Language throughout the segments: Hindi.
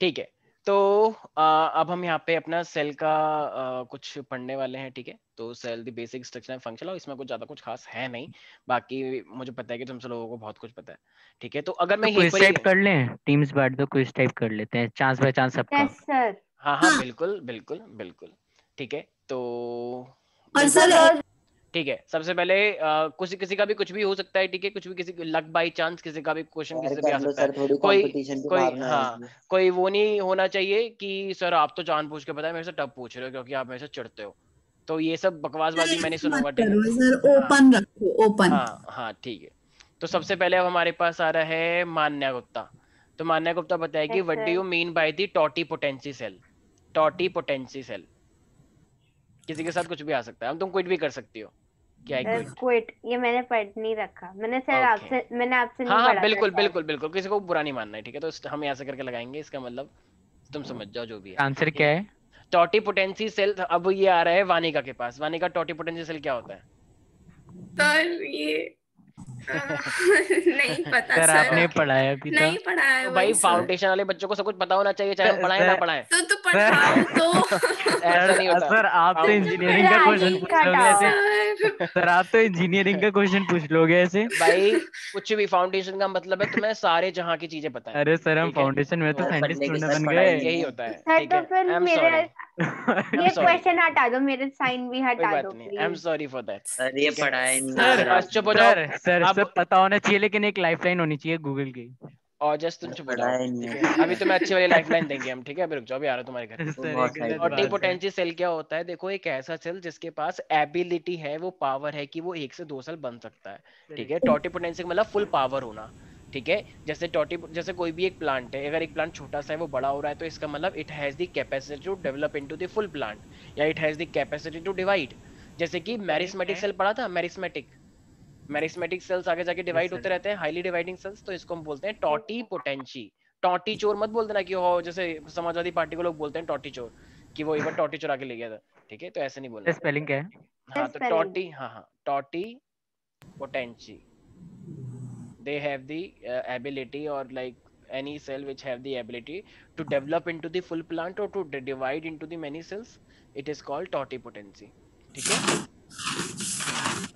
ठीक है तो आ, अब हम यहाँ पे अपना सेल का आ, कुछ पढ़ने वाले हैं ठीक है तो cell the basic structure and function और इसमें कुछ ज्यादा कुछ खास है नहीं बाकी मुझे पता है कि तुम सब लोगों को बहुत कुछ पता है ठीक है तो अगर तो मैं क्विज टाइप कर लें टीम्स बैठ दो क्विज टाइप कर लेते हैं चांस बाय चांस सबका यस सर हां हां बिल्कुल बिल्कुल बिल्कुल ठीक है तो और सर ठीक है सबसे पहले आ, कुछ किसी का भी कुछ भी हो सकता है ठीक है कुछ भी किसी लक बाय चांस किसी का भी क्वेश्चन किसी भी आ सकता है कोई कोई हाँ कोई वो नहीं होना चाहिए कि सर आप तो जान पूछ के पता है मेरे से टप पूछ रहे हो क्योंकि आप मेरे से चिढ़ते हो तो ये सब बकवास बाजी मैंने सुनूंगा ओपन हाँ। रखो ओपन हाँ हाँ ठीक है तो सबसे पहले अब हमारे पास आ रहा है मान्या गुप्ता तो मान्या गुप्ता बताया कि what do you mean by the totipotency cell totipotency cell किसी के साथ कुछ भी आ सकता है हम तुम कुछ भी कर सकती हो क्या ये मैंने पढ़ नहीं रखा मैंने सर okay. आपसे मैंने आपसे नहीं हाँ, पढ़ा बिल्कुल बिल्कुल बिल्कुल किसी को बुरा नहीं मानना है ठीक है तो हम यहां से करके लगाएंगे इसका मतलब तुम समझ जाओ जो भी है आंसर क्या है टॉटी पोटेंसी सेल अब ये आ रहा है वानिका के पास वानिका पोटेंसी सेल क्या होता है सर ये नहीं पता सर आपने पढ़ाया अभी नहीं पढ़ाया तो भाई फाउंडेशन वाले बच्चों को सब कुछ पता होना चाहिए चाहे हम पढ़ाए ना पढ़ाए तो तो पढ़ाओ तो ऐसा नहीं होता सर आप तो इंजीनियरिंग तो का क्वेश्चन पूछ लोगे ऐसे सर आप तो इंजीनियरिंग का क्वेश्चन पूछ लोगे ऐसे भाई कुछ भी फाउंडेशन का मतलब है तुम्हें सारे जहां की चीजें पता है अरे सर हम फाउंडेशन में तो, तो साइंटिस्ट बन गए यही होता है ठीक तो है ये क्वेश्चन हटा दो मेरे साइन भी हटा दो I am sorry for that sir ये पढ़ा है सर चुप हो जाओ सर सब पता होना चाहिए लेकिन एक लाइफलाइन होनी चाहिए गूगल की और जस्ट तुम चुप हो जाओ अभी तुम्हें अच्छी वाली लाइफलाइन देंगे हम ठीक है अभी रुक जाओ अभी आ रहा तुम्हारे घर और टेपोटेंसी सेल क्या होता है देखो एक ऐसा सेल जिसके पास एबिलिटी है वो पावर है कि वो एक से दो साल बन सकता है ठीक है टोटी पोटेंसी मतलब फुल पावर होना ठीक है जैसे टोटी जैसे कोई भी एक प्लांट है अगर एक प्लांट छोटा सा है वो बड़ा हो रहा है तो इसका मतलब it has the capacity to develop into the full plant या it has the capacity to divide जैसे कि मैरिस्मेटिक सेल पढ़ा था मैरिस्मेटिक मैरिस्मेटिक सेल्स आगे जाके डिवाइड होते रहते हैं हाईली डिवाइडिंग सेल्स तो इसको हम बोलते हैं टॉटी पोटेंशी टॉटी चोर मत बोल देना कि हो जैसे समाजवादी पार्टी को लोग बोलते हैं टॉटी चोर कि वो इवन टॉटी चोर आके ले गया था ठीक है तो ऐसे नहीं बोलना स्पेलिंग क्या है हाँ तो टॉटी हाँ हाँ टॉटी पोटेंशी they have the uh, ability or like any cell which have the ability to develop into the full plant or to divide into the many cells it is called totipotency ठीक है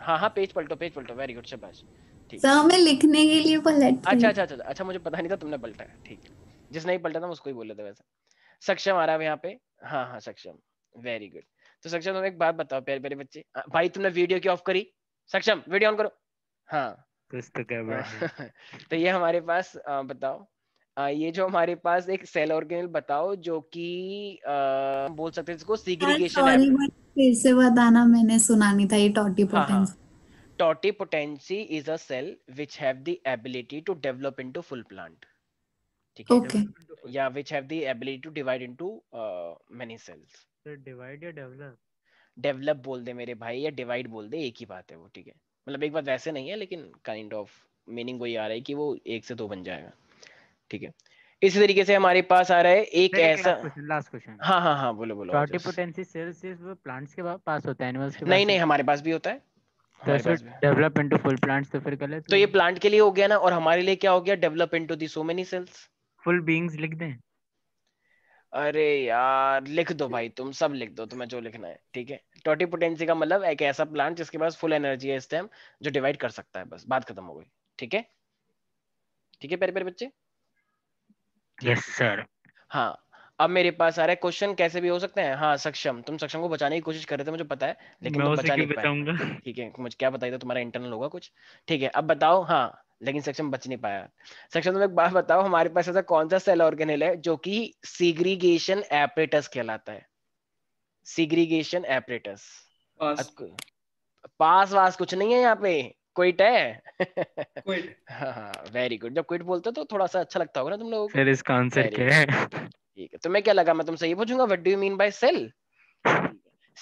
हाँ हाँ पेज पलटो पेज पलटो वेरी गुड शाबाश ठीक सर मैं लिखने के लिए पलट अच्छा अच्छा अच्छा अच्छा मुझे पता नहीं था तुमने पलटा ठीक जिसने ही पलटा था उसको ही बोले थे वैसे सक्षम आ रहा है यहाँ पे हाँ हाँ सक्षम वेरी गुड तो सक्षम तुम एक बात बताओ प्यारे प्यारे बच्चे भाई तुमने वीडियो की ऑफ करी सक्षम वीडियो ऑन करो हाँ कुछ तो गड़बड़ हाँ। तो ये हमारे पास आ, बताओ आ, ये जो हमारे पास एक सेल ऑर्गेनेल बताओ जो कि बोल सकते हैं इसको सीग्रीगेशन है हाँ, फिर से बताना मैंने सुना नहीं था ये totipotency totipotency is a cell which have the ability to develop into full plant ठीक है ओके या which have the ability to divide into many cells divide या डेवलप डेवलप बोल दे मेरे भाई या डिवाइड बोल दे एक ही बात है वो ठीक है मतलब एक बात वैसे नहीं है लेकिन काइंड ऑफ मीनिंग वही आ रहा है कि वो एक से दो बन जाएगा ठीक है इसी तरीके से हमारे पास आ रहा है एक ऐसा लास्ट क्वेश्चन हाँ हाँ हाँ बोलो बोलो प्लांट्स के पास होता है एनिमल्स के नहीं नहीं हमारे पास भी होता है डेवलप इनटू फुल प्लांट्स तो फिर कर गलत तो ये प्लांट के लिए हो गया ना और हमारे लिए क्या हो गया develop into the so many cells full beings लिख दें अरे यार लिख दो भाई तुम सब लिख दो तुम्हें जो लिखना है ठीक है टोटी पोटेंसी का मतलब एक ऐसा प्लांट जिसके पास फुल एनर्जी है इस टाइम जो डिवाइड कर सकता है बस बात खत्म हो गई ठीक है ठीक है प्यारे प्यारे बच्चे यस सर हाँ अब मेरे पास आ रहा है क्वेश्चन कैसे भी हो सकते हैं हाँ सक्षम तुम सक्षम को बचाने की कोशिश कर रहे थे मुझे पता है लेकिन मैं तुम बचा नहीं पाए ठीक है मुझे क्या बताया था तो तुम्हारा इंटरनल होगा कुछ ठीक है अब बताओ हाँ लेकिन सक्षम बच नहीं पाया सक्षम तुम एक बात बताओ हमारे पास ऐसा कौन सा सेल ऑर्गेनेल है जो की सीग्रीगेशन एपरेटस कहलाता है सीग्रीगेशन एपरेटस पास वास कुछ नहीं है यहाँ पे क्विट है क्विट वेरी गुड जब क्विट बोलते तो थोड़ा सा अच्छा लगता होगा ना तुम लोगों को फिर इसका आंसर क्या है ठीक है तुम्हें तो क्या लगा मैं तुमसे ये पूछूंगा what do you mean by cell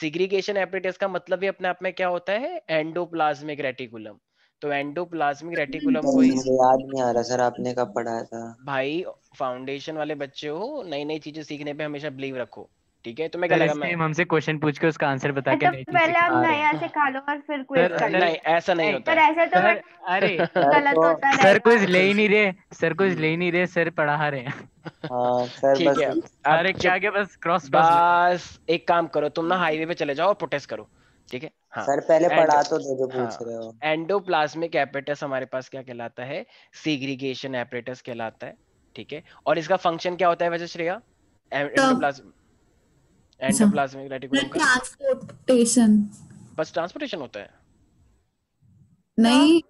segregation apparatus का मतलब ही अपने आप में क्या होता है एंडोप्लाज्मिक रेटिकुलम तो एंडोप्लाज्मिक रेटिकुलम को याद नहीं आ रहा सर आपने कब पढ़ाया था भाई फाउंडेशन वाले बच्चे हो नई नई चीजें सीखने पे हमेशा बिलीव रखो ठीक है तो मैं क्या मैं हमसे क्वेश्चन पूछ के उसका आंसर बता के तो पहले आप नया से खा लो और फिर क्विज कर लो नहीं ऐसा नहीं होता सर ऐसे तो अरे गलत तो होता है सर क्विज ले ही नहीं रहे सर क्विज ले ही नहीं रहे सर पढ़ा रहे हैं हाँ, ठीक है अरे क्या क्या बस क्रॉस बस एक काम करो तुम ना हाईवे पे चले जाओ और प्रोटेस्ट करो ठीक है हाँ, सर पहले पढ़ा तो दे जो पूछ हाँ, रहे हो एंडोप्लाज्मिक एपरेटस हमारे पास क्या कहलाता है सीग्रीगेशन एपरेटस कहलाता है ठीक है और इसका फंक्शन क्या होता है वैसे श्रेया एंडोप्लाज्मिक तो एंडोप्लाज्मिक रेटिकुलम का ट्रांसपोर्टेशन बस ट्रांसपोर्टेशन होता है नहीं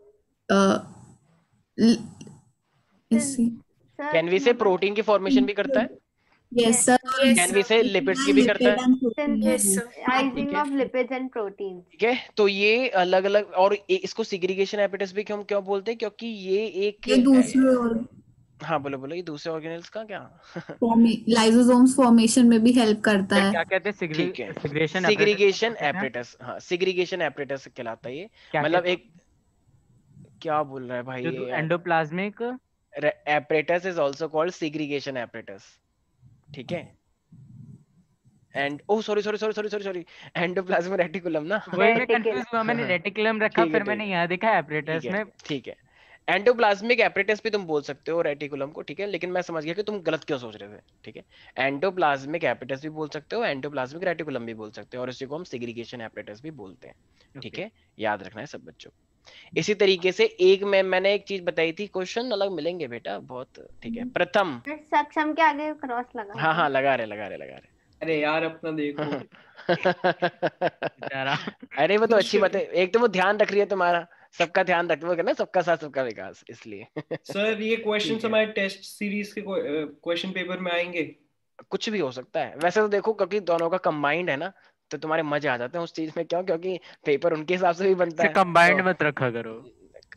कैन वी से प्रोटीन की फॉर्मेशन भी करता है yes sir can we say lipids की भी करता है यस आइजिंग ऑफ लिपिड्स एंड प्रोटीन ठीक है तो ये अलग अलग और इसको सिग्रीगेशन एपिटस भी क्यों क्यों बोलते हैं क्योंकि ये एक दूसरे और हाँ बोलो बोलो ये दूसरे ऑर्गेनेल्स का क्या लाइजोसोम्स फॉर्मेशन में भी हेल्प करता है क्या कहते हैं सिग्रीगेशन एपरेटस हाँ सिग्रीगेशन एपरेटस कहलाता है ये मतलब एक क्या बोल रहा है भाई endoplasmic apparatus is also called segregation apparatus ठीक है and oh sorry sorry sorry sorry sorry sorry endoplasmic reticulum ना वही मैं कंफ्यूज हुआ मैंने रेटिकुलम हाँ। रखा फिर मैंने यहां देखा एपरेटस में ठीक है एंडोप्लाज्मिक एपरेटस भी तुम बोल सकते हो रेटिकुलम को ठीक है लेकिन मैं समझ गया कि तुम गलत क्यों सोच रहे थे ठीक है एंडोप्लाज्मिक एपरेटस भी बोल सकते हो एंडोप्लाज्मिक रेटिकुलम भी बोल सकते हो और इसी को हम सिग्रीगेशन एपरेटस भी बोलते हैं ठीक है याद रखना है सब बच्चों इसी तरीके से एक में मैंने एक चीज बताई थी क्वेश्चन अलग मिलेंगे बेटा बहुत ठीक है प्रथम सक्षम के आगे क्रॉस लगा हाँ हाँ लगा रहे लगा रहे लगा रहे अरे यार अपना देखो अरे वो तो अच्छी बात है एक तो वो ध्यान रख रही है तुम्हारा सबका ध्यान रखते हुए सबका साथ सबका विकास इसलिए सर ये क्वेश्चन हमारे टेस्ट सीरीज के क्वेश्चन पेपर में आएंगे कुछ भी हो सकता है वैसे तो देखो क्योंकि दोनों का कंबाइंड है ना तो तुम्हारे मजे आ जाते हैं उस चीज में क्यों क्योंकि पेपर उनके हिसाब से भी बनता है कंबाइंड तो मत रखा करो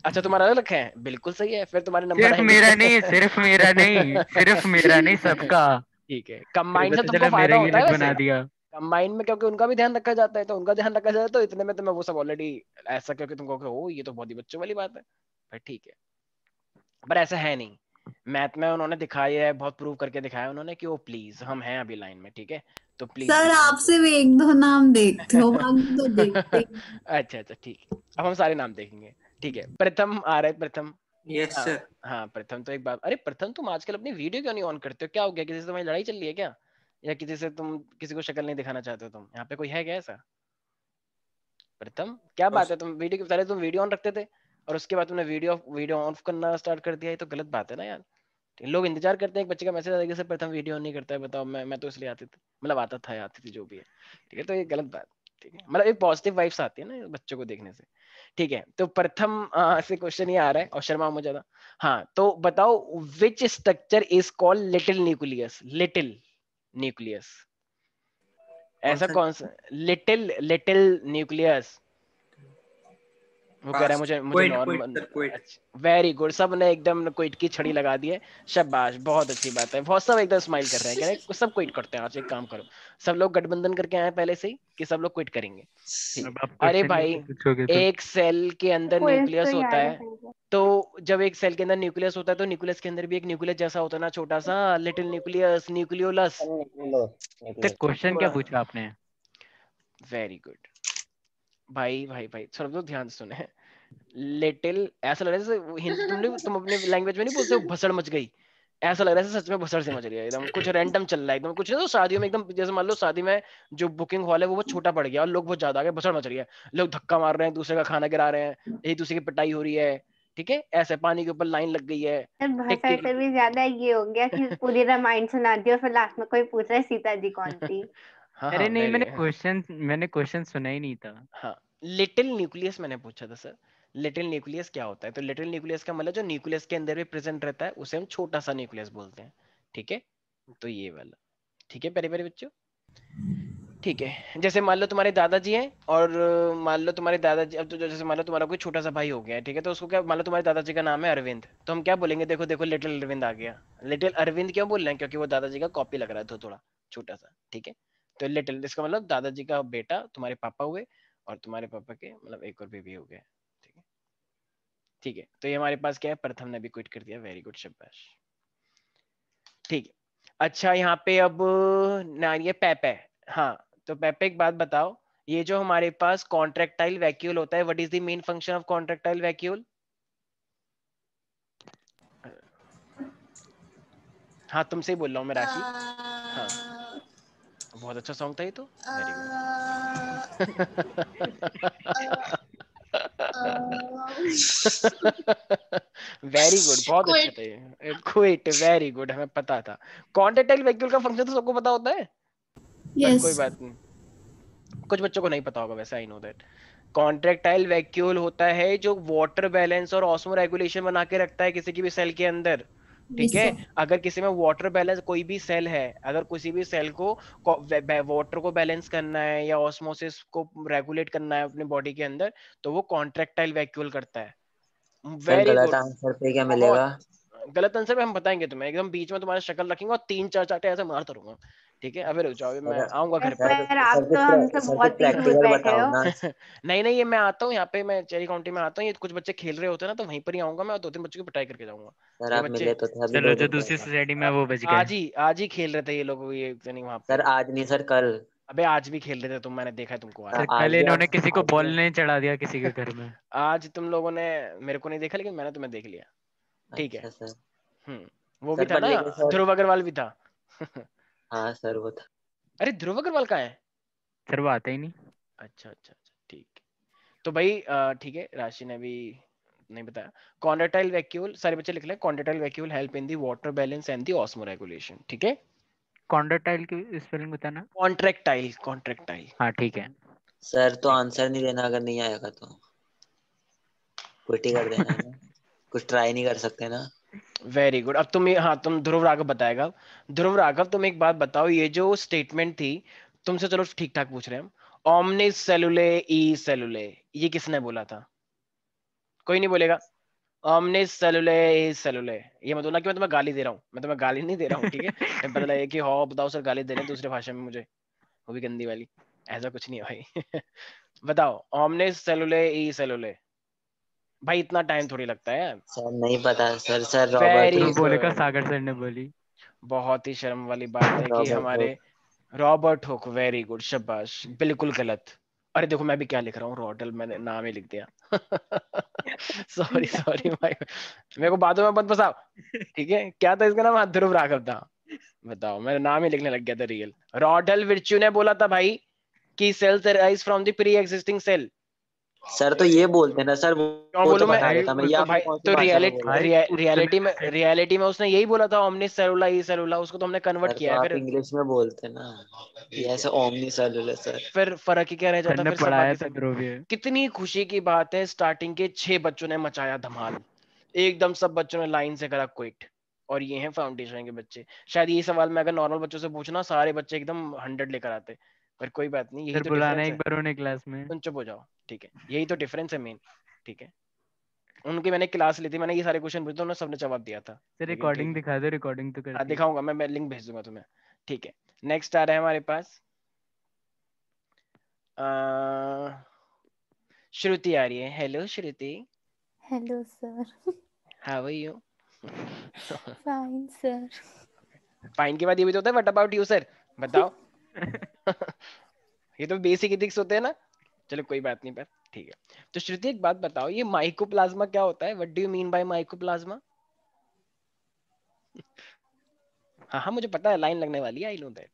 अच्छा तुम्हारा अलग रखे हैं बिल्कुल सही है फिर तुम्हारे नंबर सिर्फ मेरा नहीं सिर्फ मेरा नहीं सिर्फ मेरा नहीं सबका ठीक है कंबाइंड से तुमको फायदा होता है बना दिया कंबाइन में क्योंकि उनका भी ध्यान रखा जाता है तो उनका ध्यान रखा जाता है तो इतने में तो मैं वो सब ऑलरेडी ऐसा क्योंकि तुमको हो ये तो बहुत ही बच्चों वाली बात है भाई ठीक है पर ऐसा है नहीं मैथ में उन्होंने दिखाया है बहुत प्रूव करके दिखाया उन्होंने कि वो प्लीज हम हैं अभी लाइन में ठीक है तो प्लीज सर आपसे भी एक दो नाम देखते हो बाकी तो देखते अच्छा अच्छा ठीक अब हम सारे नाम देखेंगे ठीक है प्रथम आ रहे प्रथम यस सर हाँ, हाँ प्रथम तो एक बात अरे प्रथम तुम आजकल अपनी वीडियो क्यों नहीं ऑन करते हो क्या हो गया किसी से तुम्हारी लड़ाई चल रही है क्या या किसी से तुम किसी को शक्ल नहीं दिखाना चाहते हो तुम यहाँ पे कोई है क्या ऐसा प्रथम क्या बात है तुम वीडियो पहले तुम वीडियो ऑन रखते थे और उसके बाद तुमने वीडियो वीडियो ऑफ करना स्टार्ट कर दिया ये तो गलत बात है ना यार तो लोग इंतजार करते हैं एक बच्चे का मैसेज आएगा सर प्रथम वीडियो नहीं करता है बताओ मैं मैं तो इसलिए आती थी मतलब आता था आती थी जो भी है ठीक है तो ये गलत बात ठीक है मतलब एक पॉजिटिव वाइब्स आती है ना बच्चों को देखने से ठीक है तो प्रथम से क्वेश्चन ये आ रहा है और शर्मा मुझे हाँ तो बताओ which structure is called little nucleus little nucleus ऐसा कौन सा लिटिल लिटिल न्यूक्लियस वो कह रहा है मुझे मुझे नॉर्मल वेरी गुड सब ने एकदम क्विट की छड़ी लगा दी है शाबाश बहुत अच्छी बात है बहुत सब एकदम स्माइल कर रहे हैं कह रहे हैं सब क्विट करते हैं आज एक काम करो सब लोग गठबंधन करके आए पहले से ही कि सब लोग क्विट करेंगे अरे भाई तो। एक सेल के अंदर न्यूक्लियस तो तो होता है तो जब एक सेल के अंदर न्यूक्लियस होता है तो न्यूक्लियस के अंदर भी एक न्यूक्लियस जैसा होता है ना छोटा सा लिटिल न्यूक्लियस न्यूक्लियोलस क्वेश्चन क्या पूछा आपने वेरी गुड भाई भाई भाई सब तो ध्यान सुने लिटिल ऐसा लग रहा है हिंदी तुम तुमने तुम अपने लैंग्वेज में नहीं बोलते हो भसड़ मच गई ऐसा लग रहा है सच में भसड़ से मच गया एकदम कुछ रैंडम चल रहा है एकदम कुछ ना तो शादियों में एकदम जैसे मान लो शादी में जो बुकिंग हॉल है वो बहुत हम्म। छोटा पड़ गया और लोग बहुत ज्यादा आ गए भसड़ मच रही है लोग धक्का मार रहे हैं दूसरे का खाना गिरा रहे हैं एक दूसरे की पिटाई हो रही है ठीक है ऐसे पानी के ऊपर लाइन लग गई है भाषा से भी ज्यादा ये हो गया कि पूरी रामायण सुना दी और फिर लास्ट में कोई पूछ रहा है सीता जी कौन थी हाँ, अरे हाँ, नहीं मैंने क्वेश्चन हाँ। मैंने क्वेश्चन सुना ही नहीं था हाँ लिटिल न्यूक्लियस मैंने पूछा था सर लिटिल न्यूक्लियस क्या होता है तो लिटिल न्यूक्लियस का मतलब जो न्यूक्लियस के अंदर भी प्रेजेंट रहता है उसे हम छोटा सा न्यूक्लियस बोलते हैं ठीक है तो ये वाला ठीक है प्यारे प्यारे बच्चों ठीक है जैसे मान लो तुम्हारे दादाजी हैं और मान लो तुम्हारे दादाजी अब तो जैसे मान लो तुम्हारा कोई छोटा सा भाई हो गया है ठीक है तो उसको क्या मान लो तुम्हारे दादाजी का नाम है अरविंद तो हम क्या बोलेंगे देखो देखो लिटिल अरविंद आ गया लिटिल अरविंद क्यों बोल रहे हैं क्योंकि वो दादाजी का कॉपी लग रहा था थोड़ा छोटा सा ठीक है तो लिटिल इसका मतलब दादाजी का बेटा तुम्हारे पापा हुए और तुम्हारे पापा के मतलब एक और बेबी हो गए ठीक है ठीक है तो ये हमारे पास क्या है प्रथम ने भी क्विट कर दिया वेरी गुड शब्बाश ठीक है अच्छा यहाँ पे अब ना ये पैपे हाँ तो पैपे एक बात बताओ ये जो हमारे पास कॉन्ट्रेक्टाइल वैक्यूल होता है what is the main function of contractile vacuole हाँ तुमसे ही बोल रहा हूँ मैं राशि हाँ बहुत अच्छा सॉन्ग था ये तो वेरी गुड बहुत अच्छा था ये क्विट वेरी गुड हमें पता था कॉन्टेक्टाइल वेक्यूल का फंक्शन तो सबको पता होता है yes. कोई बात नहीं कुछ बच्चों को नहीं पता होगा वैसे I know that contractile vacuole होता है जो वाटर बैलेंस और ऑस्मो रेगुलेशन बना के रखता है किसी की भी सेल के अंदर ठीक है अगर किसी में वाटर बैलेंस कोई भी सेल है अगर किसी भी सेल को वाटर को बैलेंस करना है या ऑस्मोसिस को रेगुलेट करना है अपने बॉडी के अंदर तो वो कॉन्ट्रेक्टाइल वैक्यूल करता है वेरी गुड आंसर पे क्या मिलेगा गलत आंसर में हम बताएंगे तुम्हें एकदम बीच में तुम्हारी शक्ल रखेंगे और तीन चार चाटे ऐसे मारता रहूंगा ठीक है अभी रुक जाओ मैं आऊंगा घर पे आप तो हमसे बहुत दूर बैठे हो नहीं नहीं ये मैं आता हूँ यहाँ पे मैं चेरी काउंटी में आता हूँ ये कुछ बच्चे खेल रहे होते हैं ना तो वहीं पर ही आऊंगा मैं और दो तीन बच्चों की पिटाई करके जाऊंगा तो चलो जो दूसरी सोसाइटी में वो बच गए आज ही आज ही खेल रहे थे ये लोग ये यानी वहाँ सर आज नहीं सर कल अबे आज भी खेल रहे थे तुम मैंने देखा है तुमको आज पहले इन्होंने किसी को बॉल नहीं चढ़ा दिया किसी के घर में आज तुम लोगों ने मेरे को नहीं देखा लेकिन मैंने तुम्हें देख लिया ठीक है अच्छा हम्म वो भी था ना ध्रुव अग्रवाल भी था हाँ सर वो था अरे ध्रुव अग्रवाल का है सर वो आता ही नहीं अच्छा अच्छा अच्छा ठीक तो भाई ठीक है राशि ने भी नहीं बताया कॉन्डेटाइल वैक्यूल सारे बच्चे लिख लें contractile vacuole help in the water balance and the osmoregulation ठीक है कॉन्डेटाइल की स्पेलिंग बताना कॉन्ट्रैक्टाइल कॉन्ट्रैक्टाइल हाँ ठीक है सर तो आंसर नहीं देना अगर नहीं आएगा तो क्विट कर देना कुछ ट्राई नहीं कर सकते ना वेरी गुड अब तुम हाँ तुम ध्रुव राघव बताएगा ध्रुव राघव तुम एक बात बताओ ये जो स्टेटमेंट थी तुमसे चलो ठीक ठाक पूछ रहे हैं हम ऑमनिस सेलुले ई सेलुले ये किसने बोला था कोई नहीं बोलेगा ऑमनिस सेलुले ई सेलुले ये मतलब ना कि मैं तुम्हें गाली दे रहा हूँ मैं तुम्हें गाली नहीं दे रहा हूँ ठीक है पता लगे कि हो हाँ, बताओ सर गाली दे रहे दूसरे भाषा में मुझे वो भी गंदी वाली ऐसा कुछ नहीं भाई बताओ ऑमनिस सेलुले ई सेलुले भाई इतना टाइम थोड़ी लगता है सर नहीं पता सर सर रॉबर्ट बोले का सागर सर ने बोली बहुत ही शर्म वाली बात है कि हमारे रॉबर्ट हुक वेरी गुड शाबाश बिल्कुल गलत अरे देखो मैं भी क्या लिख रहा हूँ रॉडल मैंने नाम ही लिख दिया सॉरी सॉरी भाई मेरे को बातों में मत बसाओ ठीक है क्या था इसका नाम ध्रुव राघव था बताओ मेरा नाम ही लिखने लग गया था रियल रॉडल विर्च्यू ने बोला था भाई कि cells arise from the pre existing cell sir तो ये बोलते ना सर क्यों तो बोलूं मैं, तो रियलिटी तो रियलिटी में रियलिटी में उसने यही बोला था ओमनी सेलुला ई सेलुला उसको तो हमने कन्वर्ट तो किया है फिर इंग्लिश में बोलते ना ये ऐसे ओमनी सेलुला सर फिर फर्क ही क्या रह जाता फिर पढ़ा है सब कितनी खुशी की बात है स्टार्टिंग के छह बच्चों ने मचाया धमाल एकदम सब बच्चों ने लाइन से करा क्विट और ये हैं फाउंडेशन के बच्चे शायद ये सवाल मैं अगर नॉर्मल बच्चों से पूछना सारे बच्चे एकदम हंड्रेड लेकर आते हैं पर कोई बात नहीं यही तो बुलाना एक बार उन्हें क्लास में तुम चुप हो जाओ ठीक है यही तो डिफरेंस है मेन ठीक है उनकी मैंने क्लास ली थी मैंने ये सारे क्वेश्चन पूछे तो उन्होंने सबने जवाब दिया था सर रिकॉर्डिंग दिखा दो रिकॉर्डिंग तो कर हाँ, दिखाऊंगा मैं मैं लिंक भेज दूंगा तुम्हें ठीक है नेक्स्ट आ रहा है हमारे पास श्रुति आ रही है hello Shruti hello sir how are you fine sir fine के बाद ये भी तो होता है व्हाट अबाउट यू सर बताओ ये तो बेसिक इथिक्स होते हैं ना चलो कोई बात नहीं पर ठीक है तो श्रुति एक बात बताओ ये माइकोप्लाज्मा क्या होता है what do you mean by mycoplasma हाँ हाँ मुझे पता है लाइन लगने वाली है आई नो दैट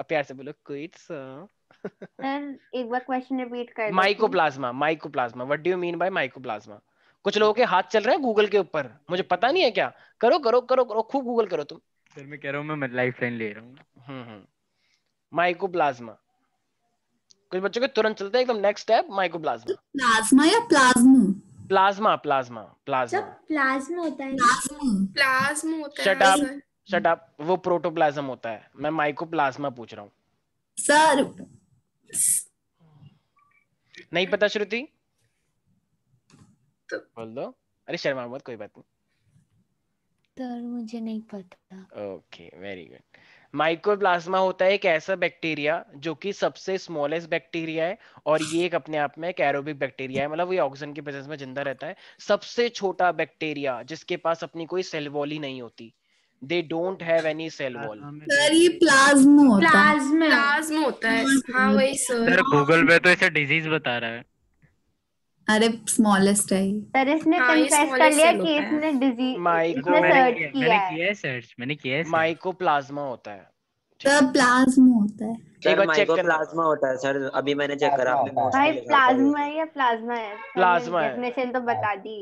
अब प्यार से बोलो क्विट्स सर uh। एक बार क्वेश्चन रिपीट कर mycoplasma mycoplasma what do you mean by mycoplasma कुछ लोगों के हाथ चल रहे हैं गूगल के ऊपर मुझे पता नहीं है क्या करो करो करो करो खूब गूगल करो तुम सर मैं कह रहा हूँ मैं लाइफ लाइन ले रहा हूँ माइकोप्लाज्मा हम्म। कुछ बच्चों के तुरंत चलते हैं एकदम नेक्स्ट स्टेप माइकोप्लाज्मा प्लाज्मा या plasma plasma plasma plasma plasma होता है प्लाज्मा होता है शट अप शट अप वो प्रोटोप्लाज्म होता है मैं माइकोप्लाज्मा पूछ रहा हूँ सर नहीं पता श्रुति तो बोल दो अरे शर्मा मत कोई बात नहीं सर मुझे नहीं पता ओके वेरी गुड माइक्रोप्लाज्मा होता है एक ऐसा बैक्टीरिया जो कि सबसे स्मॉलेस्ट बैक्टीरिया है और ये एक अपने आप में एक एरोबिक बैक्टीरिया है मतलब ये ऑक्सीजन की प्रेजेंस में जिंदा रहता है सबसे छोटा बैक्टीरिया जिसके पास अपनी कोई सेल वॉल ही नहीं होती they don't have any cell wall sir ये प्लाज्मा होता है प्लाज्मा होता है हां वही सर गूगल पे तो ऐसे डिजीज बता रहा है अरे स्मॉलेस्ट है सर इसने कंफेस हाँ, कर लिया कि इसने डिजीज माइको सर्च किया मैंने किया सर्च मैंने किया है माइको प्लाज्मा होता है सर प्लाज्मा होता है सर प्लाज्मा होता है सर अभी मैंने चेक करा आपने भाई प्लाज्मा है या प्लाज्मा है प्लाज्मा है डेफिनेशन तो बता दी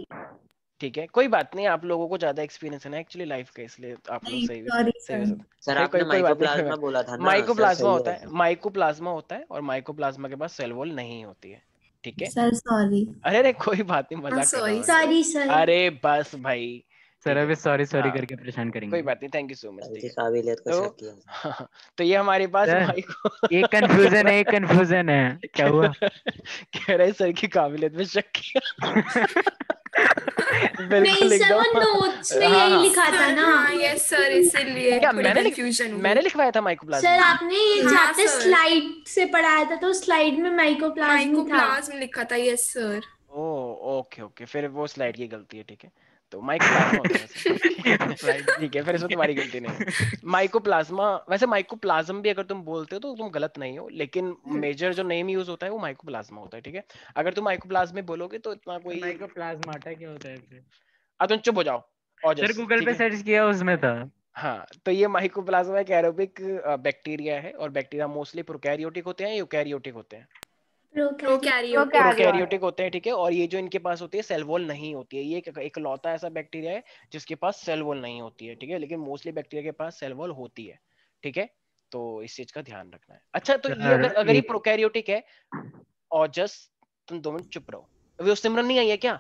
ठीक है कोई बात नहीं आप लोगों को ज्यादा एक्सपीरियंस है ना एक्चुअली लाइफ का इसलिए आप लोग सही सही सर आपने माइकोप्लाज्मा बोला था माइकोप्लाज्मा होता है माइकोप्लाज्मा होता है और माइकोप्लाज्मा के पास सेल वॉल नहीं होती है ठीक है सर सॉरी अरे अरे कोई बात नहीं मजाक सॉरी सॉरी सर अरे बस भाई सर अभी सॉरी सॉरी हाँ। करके परेशान करेंगे कोई बात नहीं थैंक यू सो मच काबिलियत को तो, किया हाँ, तो ये हमारे पास भाई को एक कंफ्यूजन है एक कंफ्यूजन है क्या हुआ कह रहे सर की काबिलियत में शक किया बिल्कुल हाँ, हाँ। लिखा था ना हाँ, यस सर मैंने लिखवाया था माइकोप्लाज्म सर आपने ये चैप्टर स्लाइड से पढ़ाया था तो स्लाइड में माइको था में लिखा था यस सर ओके ओके फिर वो स्लाइड की गलती है ठीक है तो तो। ठीक है फिर तुम्हारी गलती नहीं माइकोप्लाज्मा वैसे माइकोप्लाज्म भी अगर तुम बोलते हो तो तुम गलत नहीं हो लेकिन मेजर हम्म। जो नेम यूज होता है वो माइकोप्लाज्मा होता है ठीक है अगर तुम माइकोप्लाज्मा बोलोगे तो इतना कोई माइकोप्लाज्मा होता है चुप हो जाओ और सर गूगल पे सर्च किया उसमें था हाँ तो ये माइकोप्लाज्मा एक एरोबिक बैक्टीरिया है और बैक्टीरिया मोस्टली प्रोकैरियोटिक होते हैं यूकैरियोटिक होते हैं प्रोकैरियोटिक होते हैं ठीक है और ये जो इनके पास होती है सेल वॉल नहीं होती है ये एक, एक लौता ऐसा बैक्टीरिया है जिसके पास सेल वॉल नहीं होती है ठीक है लेकिन मोस्टली बैक्टीरिया के पास सेल वॉल होती है ठीक है तो इस चीज का ध्यान रखना है अच्छा तो ये अगर अगर ये प्रोकैरियोटिक है और जस्ट तुम दो मिनट चुप रहो अभी उस सिमरन नहीं आई है क्या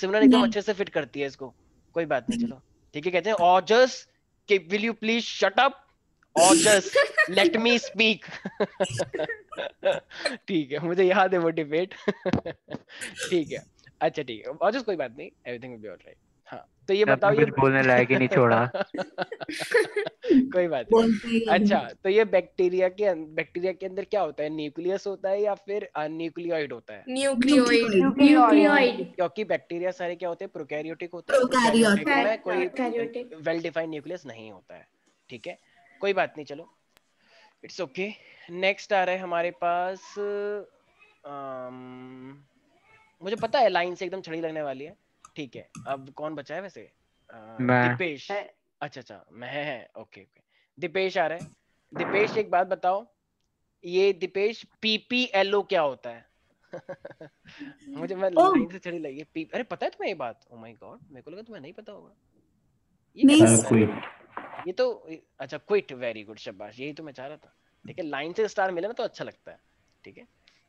सिमरन एकदम अच्छे से फिट करती है इसको कोई बात नहीं चलो ठीक है कहते हैं और just will you please shut up और जस्ट लेट मी स्पीक ठीक है मुझे याद है वो डिबेट ठीक है अच्छा ठीक है और जस्ट कोई बात नहीं everything will be all right हाँ तो ये बताओ ये बोलने लायक ही नहीं छोड़ा कोई बात नहीं अच्छा तो ये बैक्टीरिया के बैक्टीरिया अं-, के अंदर क्या होता है न्यूक्लियस होता है या फिर न्यूक्लियोइड होता है न्यूक्लियोइड न्यूक्लियोइड क्योंकि बैक्टीरिया सारे क्या होते हैं प्रोकैरियोटिक होते हैं प्रोकैरियोटिक कोई वेल डिफाइंड न्यूक्लियस नहीं होता है ठीक है कोई बात नहीं चलो इट्स ओके नेक्स्ट आ रहा है हमारे पास आम, um, मुझे पता है लाइन से एकदम छड़ी लगने वाली है ठीक है अब कौन बचा है वैसे uh, दीपेश अच्छा अच्छा मैं है ओके ओके दीपेश आ रहा है दीपेश एक बात बताओ ये दीपेश पीपीएलओ क्या होता है मुझे मैं लाइन से छड़ी लगी पी अरे पता है तुम्हें ये बात ओ माय गॉड मेरे को लगा तुम्हें नहीं पता होगा ये नहीं हाँ, ये तो अच्छा क्विट वेरी गुड शब्बाश यही तो मैं चाह रहा था ठीक है लाइन से स्टार मिले ना तो अच्छा लगता है ठीक है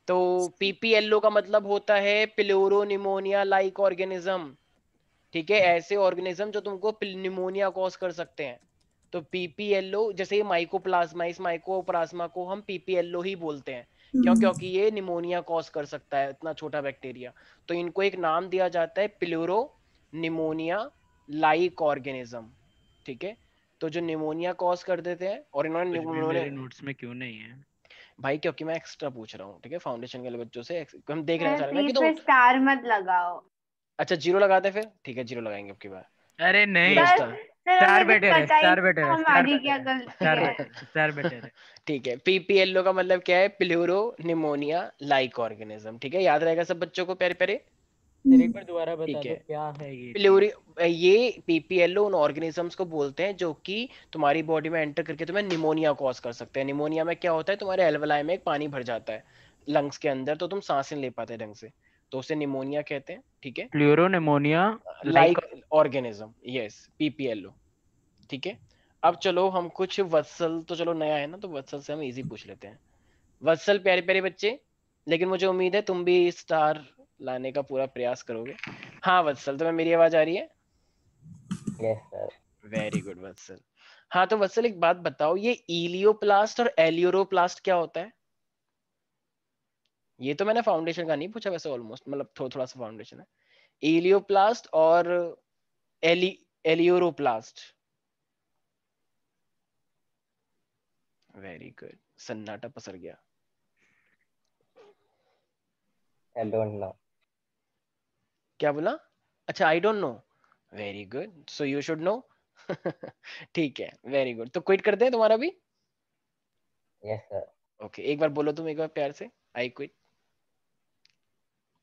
तो पीपीएलओ का मतलब होता है प्लोरो निमोनिया लाइक ऑर्गेनिज्म ठीक है ऐसे ऑर्गेनिज्म जो तुमको निमोनिया कॉज कर सकते हैं तो पीपीएलओ जैसे ये प्लाज्मा इस माइको प्लाज्मा को हम पीपीएलओ ही बोलते हैं क्यों हम्म। क्योंकि ये निमोनिया कॉज कर सकता है इतना छोटा बैक्टीरिया तो इनको एक नाम दिया जाता है प्लोरो निमोनिया लाइक ऑर्गेनिज्म ठीक है तो जो निमोनिया कॉज कर देते हैं और इन्होंने निमोनिया नोट्स में क्यों नहीं है भाई क्योंकि मैं एक्स्ट्रा पूछ रहा हूँ ठीक है फाउंडेशन के लिए बच्चों से हम देख रहे हैं कि तो स्टार मत लगाओ अच्छा जीरो लगाते फिर ठीक है जीरो लगाएंगे आपकी बार अरे नहीं स्टार बेटर है स्टार बेटर है हमारी क्या गलती है स्टार बेटर है ठीक है पीपीएलओ का मतलब क्या है प्लूरो निमोनिया लाइक ऑर्गेनिज्म ठीक है याद रहेगा सब बच्चों को प्यारे प्यारे निमोनिया हम्म। कॉज कर सकते हैं निमोनिया में क्या होता है तुम्हारे एलवलाई में एक पानी भर जाता है लंग्स के अंदर तो तुम सांस नहीं ले पाते ढंग से तो उसे निमोनिया कहते हैं ठीक है लाइक ऑर्गेनिज्म यस पीपीएलओ ठीक है अब चलो हम कुछ वत्सल तो चलो नया है ना तो वत्सल से हम इजी पूछ लेते हैं वत्सल प्यारे प्यारे बच्चे लेकिन मुझे उम्मीद है तुम भी स्टार लाने का पूरा प्रयास करोगे हाँ वत्सल तुम्हें तो मेरी आवाज आ रही है वेरी गुड वत्सल हाँ तो वत्सल एक बात बताओ ये इलियोप्लास्ट और एलियोरोप्लास्ट क्या होता है ये तो मैंने फाउंडेशन का नहीं पूछा वैसे ऑलमोस्ट मतलब थो, थोड़ा सा फाउंडेशन है एलियोप्लास्ट और एली एलियोरोप्लास्ट वेरी गुड सन्नाटा पसर गया आई डोंट नो क्या बोला अच्छा I don't know very good so you should know ठीक है वेरी गुड तो क्विट करते हैं तुम्हारा भी यस सर ओके एक बार बोलो तुम एक बार प्यार से आई क्विट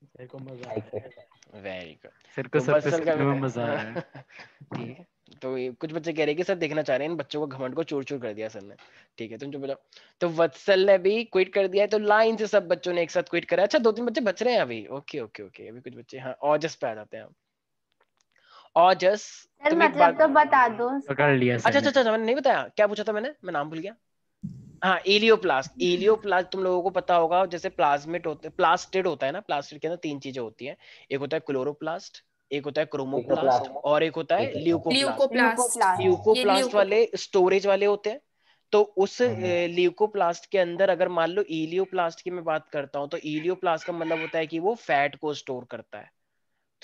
मेरे को मजा वेरी गुड सर को सर तो में मजा आया ठीक है तो कुछ बच्चे कह रहे हैं कि सर देखना चाह रहे हैं इन बच्चों को घमंड को चोर चोर कर दिया सर ने ठीक है तुम तो जो बताओ तो वत्सल ने भी क्विट कर दिया है तो लाइन से सब बच्चों ने एक साथ क्विट करा अच्छा दो तीन बच्चे बच रहे हैं अभी ओके ओके ओके अभी कुछ बच्चे हाँ ऑजस पे आ जाते हैं ऑजस सर मतलब तो बता दो पकड़ लिया अच्छा अच्छा अच्छा मैंने नहीं बताया क्या पूछा था मैंने मैं नाम भूल गया हाँ एलियोप्लास्ट एलियोप्लास्ट तुम लोगों को पता होगा जैसे प्लाज्मेट होते प्लास्टेड होता है ना प्लास्टिड के अंदर तीन चीजें होती हैं एक होता है क्लोरोप्लास्ट एक होता है क्रोमोप्लास्ट और एक होता है ल्यूकोप्लास्ट ल्यूकोप्लास्ट वाले स्टोरेज वाले होते हैं तो उस ल्यूकोप्लास्ट हम्म, हम्म। के अंदर अगर मान लो इलियोप्लास्ट की मैं बात करता हूँ तो इलियोप्लास्ट का मतलब होता है कि वो फैट को स्टोर करता है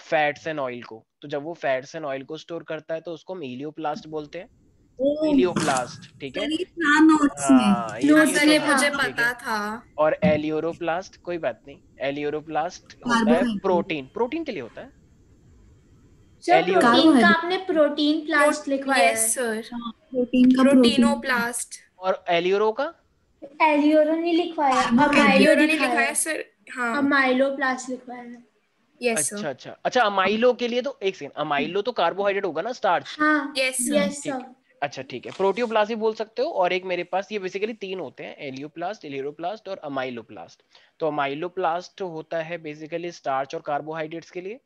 फैट्स एंड ऑयल को तो जब वो फैट्स एंड ऑयल को स्टोर करता है तो उसको हम इलियोप्लास्ट बोलते हैं इलियोप्लास्ट ठीक है हाँ, तो मुझे पता था और एलियोरोप्लास्ट कोई बात नहीं एलियोरोप्लास्ट होता है प्रोटीन प्रोटीन के लिए होता है कार्बोहाइड्रेट होगा ना स्टार्च हाँ। अच्छा ठीक है प्रोटीनोप्लास्ट भी बोल सकते हो और एक मेरे पास ये बेसिकली तीन होते हैं एलियोप्लास्ट एलियोप्लास्ट और अमाइलोप्लास्ट तो अमाइलोप्लास्ट होता है बेसिकली स्टार्च और कार्बोहाइड्रेट्स के लिए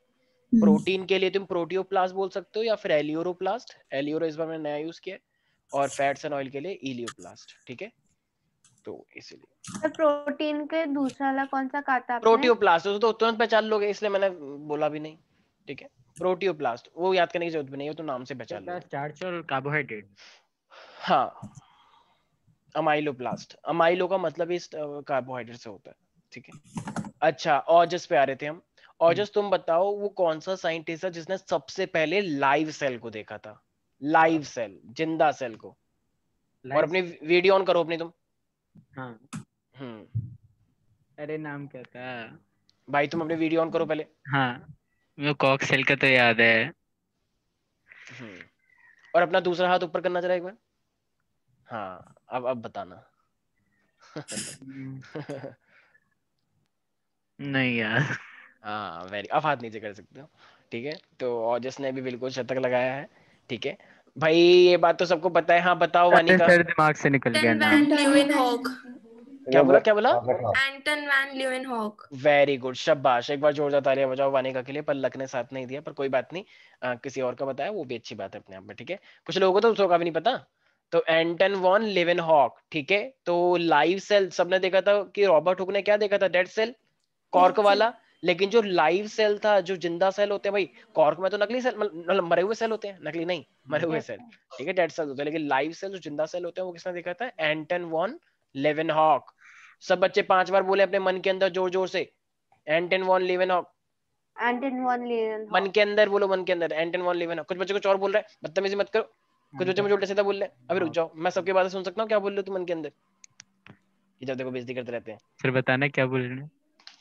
हम्म। प्रोटीन के लिए तुम प्रोटियोप्लास्ट बोल सकते हो या फिर एलियोरोप्लास्ट एलियोरो इस बार मैंने नया यूज किया और फैट्स एंड ऑयल के लिए इलियोप्लास्ट ठीक है तो इसीलिए सर प्रोटीन के दूसरा वाला कौन सा कहा है प्रोटियोप्लास्ट तो तुरंत पहचान लोगे इसलिए मैंने बोला भी नहीं ठीक है प्रोटियोप्लास्ट वो याद करने की जरूरत भी नहीं है तो नाम से पहचान लो स्टार्च और कार्बोहाइड्रेट हाँ अमाइलोप्लास्ट अमाइलो का मतलब इस कार्बोहाइड्रेट से होता है ठीक है अच्छा और जिस पे आ रहे थे हम और हम्म। जस्ट तुम बताओ वो कौन सा साइंटिस्ट है जिसने सबसे पहले लाइव सेल को देखा था लाइव सेल जिंदा सेल को और अपनी वीडियो ऑन करो अपनी तुम हाँ हम्म। अरे नाम क्या था भाई तुम अपने वीडियो ऑन करो पहले हाँ मेरे कॉक सेल का तो याद है हम्म। और अपना दूसरा हाथ ऊपर करना चाहिए एक बार हाँ अब अब बताना नहीं यार हाँ वेरी अब हाथ नीचे कर सकते हो ठीक है तो और जिसने भी बिल्कुल शतक लगाया है ठीक है भाई ये बात तो सबको पता है हाँ बताओ वानी का सर दिमाग से निकल गया ना क्या बोला क्या बोला Anton van Leeuwenhoek very good शाबाश एक बार जोरदार तालियां बजाओ वानी का के लिए पर लक ने साथ नहीं दिया पर कोई बात नहीं आ, किसी और का बताया वो भी अच्छी बात है अपने आप में ठीक है कुछ लोगों को तो उसका भी नहीं पता तो एंटन वॉन लिवन हॉक ठीक है तो लाइव सेल सबने देखा था कि रॉबर्ट हुक ने क्या देखा था डेड सेल कॉर्क वाला लेकिन जो लाइव सेल था जो जिंदा सेल होते हैं भाई कॉर्क में तो नकली सेल मतलब, मतलब मरे हुए सेल होते हैं नकली नहीं मरे हुए सेल ठीक है डेड सेल होते हैं लेकिन लाइव सेल जो जिंदा सेल होते हैं वो किसने देखा था एंटन वॉन लेवन हॉक सब बच्चे पांच बार बोले अपने मन के अंदर जोर जोर से Anton von Leeuwenhoek Anton von Leeuwenhoek के अंदर बोलो मन के अंदर एंटन वॉन लेवन कुछ बच्चे कुछ और बोल रहे हैं बदतमीजी मत करो कुछ बच्चे मुझे उल्टे सीधा बोल रहे हैं अभी रुक हाँ। जाओ मैं सबकी बातें सुन सकता हूँ क्या बोल रहे हो तुम मन के अंदर ये जब देखो बेइज्जती करते रहते हैं फिर बताना क्या बोल रहे हैं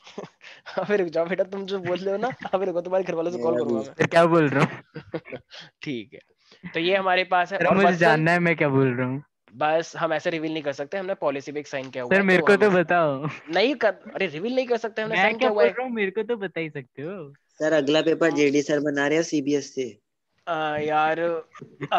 जाओ बेटा तुम जो बोल रहे हो ना अभी रुको तुम्हारे घर वालों से कॉल करूंगा मैं क्या बोल रहा हूँ ठीक है तो ये हमारे पास है मुझे जानना है मैं क्या बोल रहा हूँ बस हम ऐसे रिवील नहीं कर सकते हमने पॉलिसी पे एक साइन किया हुआ सर मेरे तो को तो बताओ नहीं कर अरे रिवील नहीं कर सकते हमने साइन किया हुआ है मैं क्या मेरे को तो बता ही सकते हो सर अगला पेपर जेडी सर बना रहे हो सीबीएस से आ, यार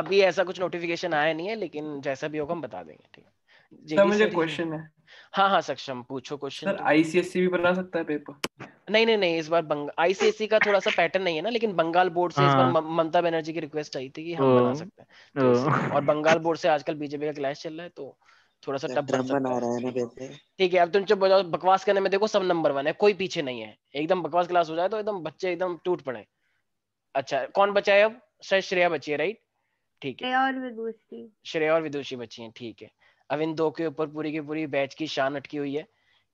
अभी ऐसा कुछ नोटिफिकेशन आया नहीं है लेकिन जैसा भी होगा हम बता देंगे ठीक है मुझे क्वेश्चन है हाँ हाँ सक्षम पूछो क्वेश्चन सर आईसीएससी तो। भी बना सकता है पेपर नहीं नहीं नहीं इस बार आईसीएससी का थोड़ा सा पैटर्न नहीं है ना लेकिन बंगाल बोर्ड से हाँ। इस बार हाँ। ममता बनर्जी की रिक्वेस्ट आई थी कि हम बना सकते हैं तो और बंगाल बोर्ड से आजकल बीजेपी का क्लैश चल रहा है तो थोड़ा सा टफ बन सकता है ठीक है अब तुम चुप बजाओ बकवास करने में देखो सब नंबर वन है कोई पीछे नहीं है एकदम बकवास क्लास हो जाए तो एकदम बच्चे एकदम टूट पड़े अच्छा कौन बचा है अब श्रेया बची है राइट ठीक है श्रेया और विदुषी श्रेया और विदुषी बची है ठीक है अब इन दो के ऊपर पूरी की पूरी बैच की शान अटकी हुई है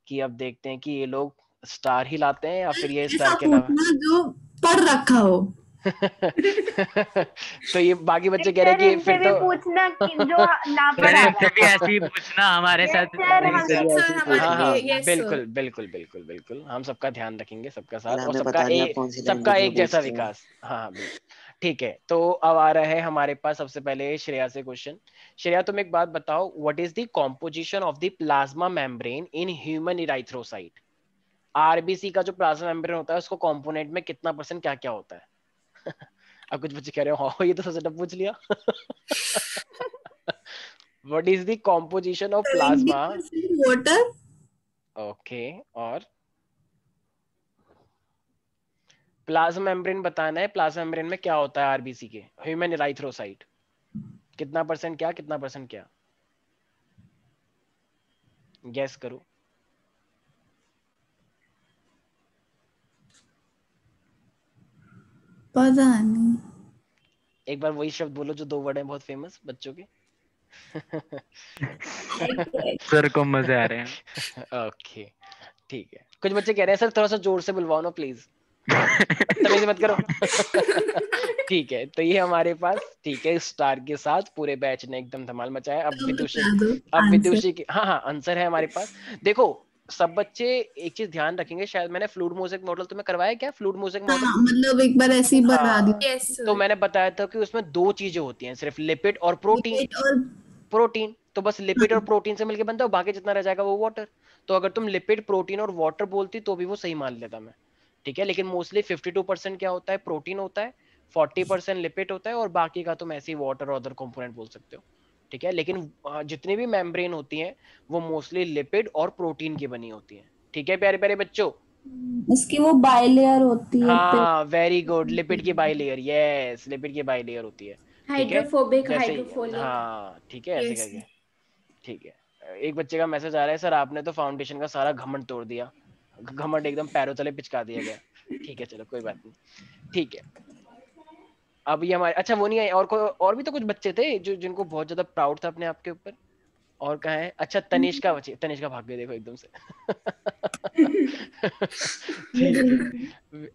कि अब देखते हैं कि ये लोग स्टार ही लाते हैं या फिर ये स्टार के अलावा जो पढ़ रखा हो तो ये बाकी बच्चे कह रहे हैं कि फिर तो पूछना जो ना पढ़ा भी ऐसे ही पूछना हमारे साथ हाँ, हाँ, बिल्कुल बिल्कुल बिल्कुल बिल्कुल हम सबका ध्यान रखेंगे सबका साथ और सबका एक सबका एक जैसा विकास हाँ बिल्कुल ठीक है तो अब आ रहा है हमारे पास सबसे पहले श्रेया से क्वेश्चन श्रेया तुम एक बात बताओ what is the composition of the plasma membrane in human erythrocyte RBC का जो प्लाज्मा मेम्ब्रेन होता है उसको कंपोनेंट में कितना परसेंट क्या क्या होता है अब कुछ बच्चे कह रहे हो हाँ, ये तो सबसे पूछ लिया what is the of plasma water okay और प्लाज्मा मेम्ब्रेन बताना है प्लाज्मा मेम्ब्रेन में क्या होता है आरबीसी के ह्यूमन इराइथ्रोसाइट कितना परसेंट क्या कितना परसेंट क्या गैस करो पता नहीं एक बार वही शब्द बोलो जो दो वर्ड है बहुत फेमस बच्चों के सर को मजे आ रहे हैं ओके ठीक है कुछ बच्चे कह रहे हैं सर थोड़ा सा जोर से बुलवाओ ना प्लीज मत करो ठीक है तो ये हमारे पास ठीक है स्टार के साथ पूरे बैच ने एकदम धमाल मचाया अब तो विदुषी अब विदुषी की हाँ हाँ आंसर है हमारे पास देखो सब बच्चे एक चीज ध्यान रखेंगे शायद मैंने फ्लूड म्यूजिक मॉडल तुम्हें करवाया क्या फ्लूड म्यूजिक मॉडल हाँ, मतलब एक बार ऐसे ही हाँ। बना दी तो मैंने बताया था कि उसमें दो चीजें होती हैं सिर्फ लिपिड और प्रोटीन और... प्रोटीन तो बस लिपिड और प्रोटीन हाँ। से मिलकर बनता है बाकी जितना रह जाएगा वो वाटर तो अगर तुम लिपिड प्रोटीन और वाटर बोलती तो भी वो सही मान लेता मैं ठीक है लेकिन मोस्टली 52 परसेंट क्या होता है प्रोटीन होता है 40 परसेंट लिपिड होता है और बाकी का तुम ऐसे ही वाटर और अदर कंपोनेंट बोल सकते हो ठीक है लेकिन हाँ, जितनी भी मेम्ब्रेन होती है वो मोस्टली लिपिड और प्रोटीन की बनी होती है ठीक है प्यारे प्यारे बच्चों इसकी वो बायलेयर होती है हाँ वेरी गुड लिपिड की बायलेयर यस लिपिड की बायलेयर होती है हाइड्रोफोबिक हाइड्रोफोलिक हाँ ठीक है ऐसे करके ठीक है एक बच्चे का मैसेज आ रहा है सर आपने तो फाउंडेशन का सारा घमंड तोड़ दिया घमंड एकदम पैरों तले पिचका दिया गया ठीक है चलो कोई बात नहीं ठीक है अब ये हमारे अच्छा वो नहीं आए और कोई और भी तो कुछ बच्चे थे जो जिनको बहुत ज्यादा प्राउड था अपने आप के ऊपर और कहा है अच्छा तनिष का बच्चे तनिष का भाग्य देखो एकदम से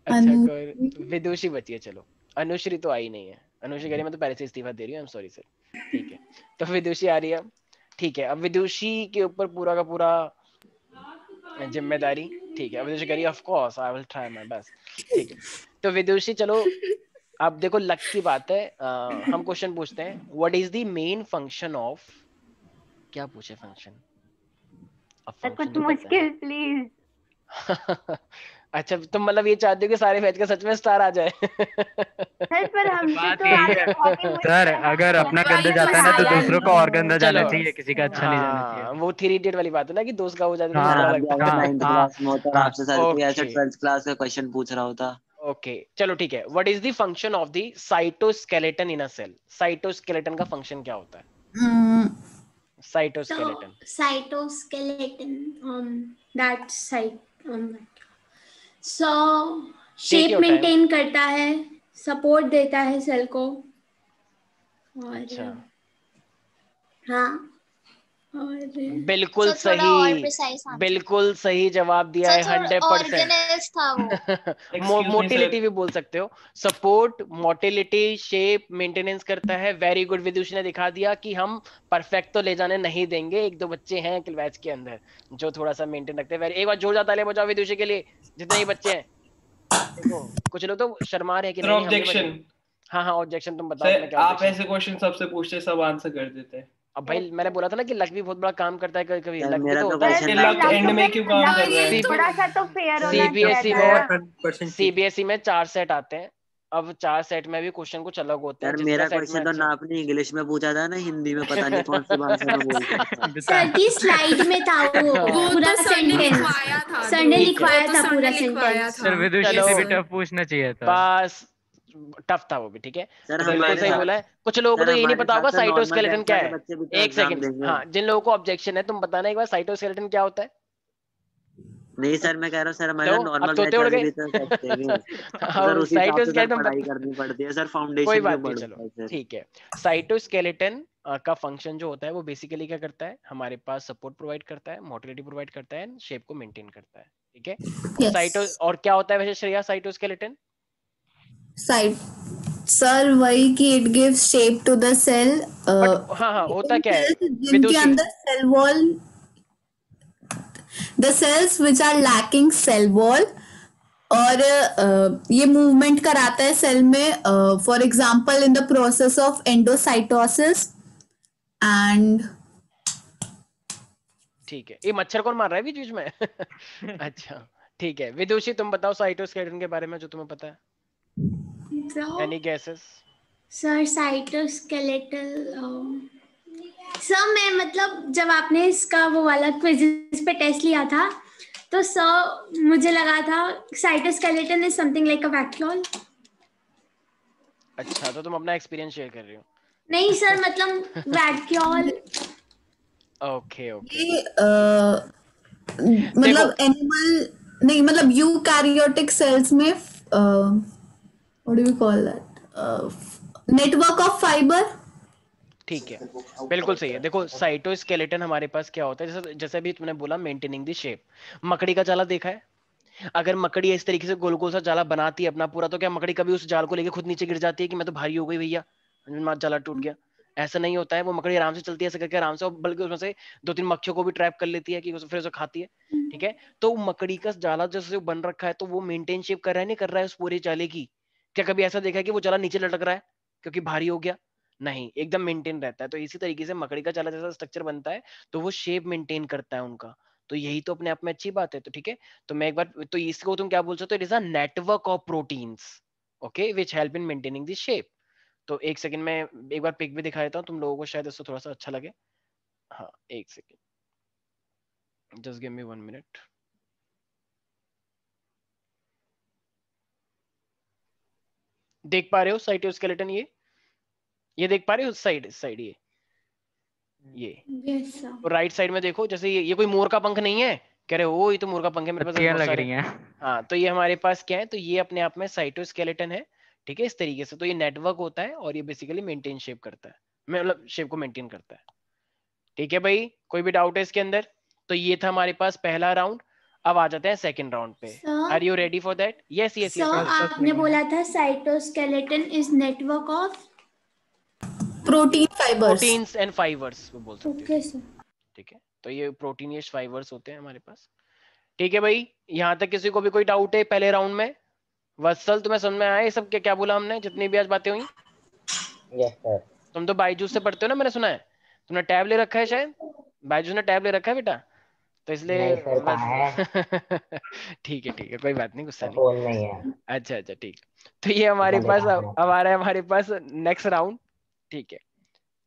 अच्छा विदुषी बची है चलो अनुश्री तो आई नहीं है अनुश्री कह रही मैं तो पहले से इस्तीफा दे रही हूँ सॉरी सर ठीक है तो विदुषी आ रही है ठीक है अब विदुषी के ऊपर पूरा का पूरा जिम्मेदारी ठीक है विदुषी करी of course I will try my best ठीक है तो विदुषी चलो अब देखो लक की बात है आ, हम क्वेश्चन पूछते हैं what is the main function of क्या पूछे फंक्शन अब कुछ मुश्किल प्लीज अच्छा तुम मतलब ये चाहते हो कि सारे फैज का सच में स्टार आ जाए सर पर हमसे तो सर अगर तो अपना तो गंदा जाता है ना तो दूसरों का और गंदा जाना चाहिए किसी का अच्छा नहीं जाना हाँ। चाहिए वो थ्री इडियट वाली बात है ना कि दोस्त का हो जाता तो हाँ, हाँ, है आपसे सर कोई ऐसा 12th क्लास का क्वेश्चन पूछ रहा होता ओके चलो ठीक है what is the function of the cytoskeleton in a cell cytoskeleton का फंक्शन क्या होता है cytoskeleton cytoskeleton that site so shape maintain करता है सपोर्ट देता है सेल को और अच्छा। हाँ बिल्कुल सही बिल्कुल सही जवाब दिया है हंड्रेड परसेंट मोटिलिटी भी बोल सकते हो सपोर्ट मोटिलिटी शेप मेंटेनेंस करता है वेरी गुड विदुषी ने दिखा दिया कि हम परफेक्ट तो ले जाने नहीं देंगे एक दो बच्चे हैं क्लवैच के अंदर जो थोड़ा सा मेंटेन रखते हैं एक बार जोर जाता ले बजाओ विदुषी के लिए जितने ही बच्चे हैं कुछ लोग तो शर्मा रहे कि नहीं हाँ हाँ ऑब्जेक्शन तुम बताओ आप ऐसे क्वेश्चन सबसे पूछते सब आंसर कर देते हैं अब भाई तो मैंने बोला था ना कि लक भी बहुत बड़ा काम करता है कभी कभी लक तो, तो होता है लक एंड में क्यों काम कर रहा है थोड़ा सा तो फेयर तो e सीबीएसई में सीबीएसई e। e में चार सेट आते हैं अब चार सेट में भी क्वेश्चन कुछ अलग होते हैं मेरा क्वेश्चन तो ना आपने इंग्लिश में पूछा था ना हिंदी में पता नहीं कौन सी भाषा में बोलते सर की स्लाइड में था वो पूरा सेंटेंस सर ने लिखवाया था पूरा सेंटेंस सर विदुषी से भी टफ पूछना चाहिए था बस टफ था वो भी ठीक है तो बिल्कुल सही बोला है कुछ लोगों को तो ये नहीं पता होगा साइटोस्केलेटन तो क्या है तो एक सेकंड हाँ जिन लोगों को ऑब्जेक्शन है तुम बताना एक बार साइटोस्केलेटन क्या होता है नहीं सर मैं कह रहा हूँ सर हमारे नॉर्मल उड़ गए और हाँ, साइटोस्केलेटन पढ़ाई करनी पड़ती है सर फाउंडेशन कोई बात नहीं चलो ठीक है साइटोस्केलेटन का फंक्शन जो होता है वो बेसिकली क्या करता है हमारे पास सपोर्ट प्रोवाइड करता है मोटिलिटी प्रोवाइड करता है शेप को मेंटेन करता है ठीक है साइटो और क्या होता है वैसे श्रेया साइटोस्केलेटन साइट सर वही कि it give shape to the cell हाँ हाँ होता क्या है जिनके अंदर cell wall the cells which are lacking cell wall और uh, ये मूवमेंट कराता है सेल में for example in the process of endocytosis and ठीक है ये मच्छर कौन मार रहा है बीच में अच्छा ठीक है विदुषी तुम बताओ साइटोस्केलेटन के बारे में जो तुम्हें पता है Bro. Any guesses? Sir, cytoskeletal. Um, sir मैं मतलब जब आपने इसका वो वाला क्विज पे टेस्ट लिया था तो सर मुझे लगा था cytoskeleton is something like a vacuole अच्छा तो तुम अपना एक्सपीरियंस शेयर कर रही हो नहीं सर मतलब वैक्यूल ओके ओके ये मतलब एनिमल नहीं मतलब यूकैरियोटिक सेल्स में uh, what do we call that uh, network of fiber ठीक है बिल्कुल सही है देखो साइटोस्केलेटन हमारे पास क्या होता है जैसे जैसे अभी तुमने बोला मेंटेनिंग द शेप मकड़ी का जाला देखा है अगर मकड़ी इस तरीके से गोल गोल सा जाला बनाती है अपना पूरा तो क्या मकड़ी कभी उस जाल को लेके खुद नीचे गिर जाती है कि मैं तो भारी हो गई भैया जाला टूट गया ऐसा नहीं होता है वो मकड़ी आराम से चलती है ऐसे करके आराम से बल्कि उसमें से दो तीन मक्खियों को भी ट्रैप कर लेती है कि उसे फिर उसे खाती है हम्म। ठीक है तो मकड़ी का जाला जैसे बन रखा है तो वो मेंटेन शेप कर रहा है नहीं कर रहा है उस पूरे जाले की क्या कभी ऐसा देखा है कि वो चला नीचे लटक रहा है क्योंकि भारी हो गया नहीं एकदम मेंटेन रहता है तो इसी तरीके से मकड़ी का चला जैसा स्ट्रक्चर बनता है तो वो शेप मेंटेन करता है उनका तो यही तो अपने आप में अच्छी बात है तो ठीक है तो मैं एक बार तो इसको तुम क्या बोल सकते हो it is a network of proteins okay which help in maintaining this shape तो एक सेकंड में एक बार पिक भी दिखा देता हूँ तुम लोगों को शायद इससे थोड़ा सा अच्छा लगे हाँ एक second just give me one minute देख पा रहे हो साइटोस्केलेटन ये ये देख पा रहे हो साइड साइड ये ये yes, तो राइट साइड में देखो जैसे ये, ये कोई मोर का पंख नहीं है कह रहे हो ये तो मोर का पंख है मेरे पास लग रही है हाँ तो ये हमारे पास क्या है तो ये अपने आप में साइटोस्केलेटन है ठीक है इस तरीके से तो ये नेटवर्क होता है और ये बेसिकली मेंटेन शेप करता है मतलब शेप को मेंटेन करता है ठीक है भाई कोई भी डाउट है इसके अंदर तो ये था हमारे पास पहला राउंड अब आ जाते हैं सेकंड राउंड पे are you ready for that yes yes आपने बोला था cytoskeleton is network of protein fibers proteins and fibers वो बोल सकते हैं ओके सर ठीक है तो ये प्रोटीनियस फाइबर्स होते हैं हमारे पास ठीक है भाई यहां तक किसी को भी कोई डाउट है पहले राउंड में वत्सल तुम्हें समझ में आया ये सब क्या क्या बोला हमने जितनी भी आज बातें हुई यस सर तुम तो बायजूस से पढ़ते हो ना मैंने सुना है तुमने टैब ले रखा है शायद बायजूस ने टैब ले रखा है बेटा तो इसलिए ठीक है ठीक है कोई बात नहीं गुस्सा तो नहीं।, नहीं है अच्छा अच्छा ठीक तो ये हमारे पास हमारा हमारे पास नेक्स्ट राउंड ठीक है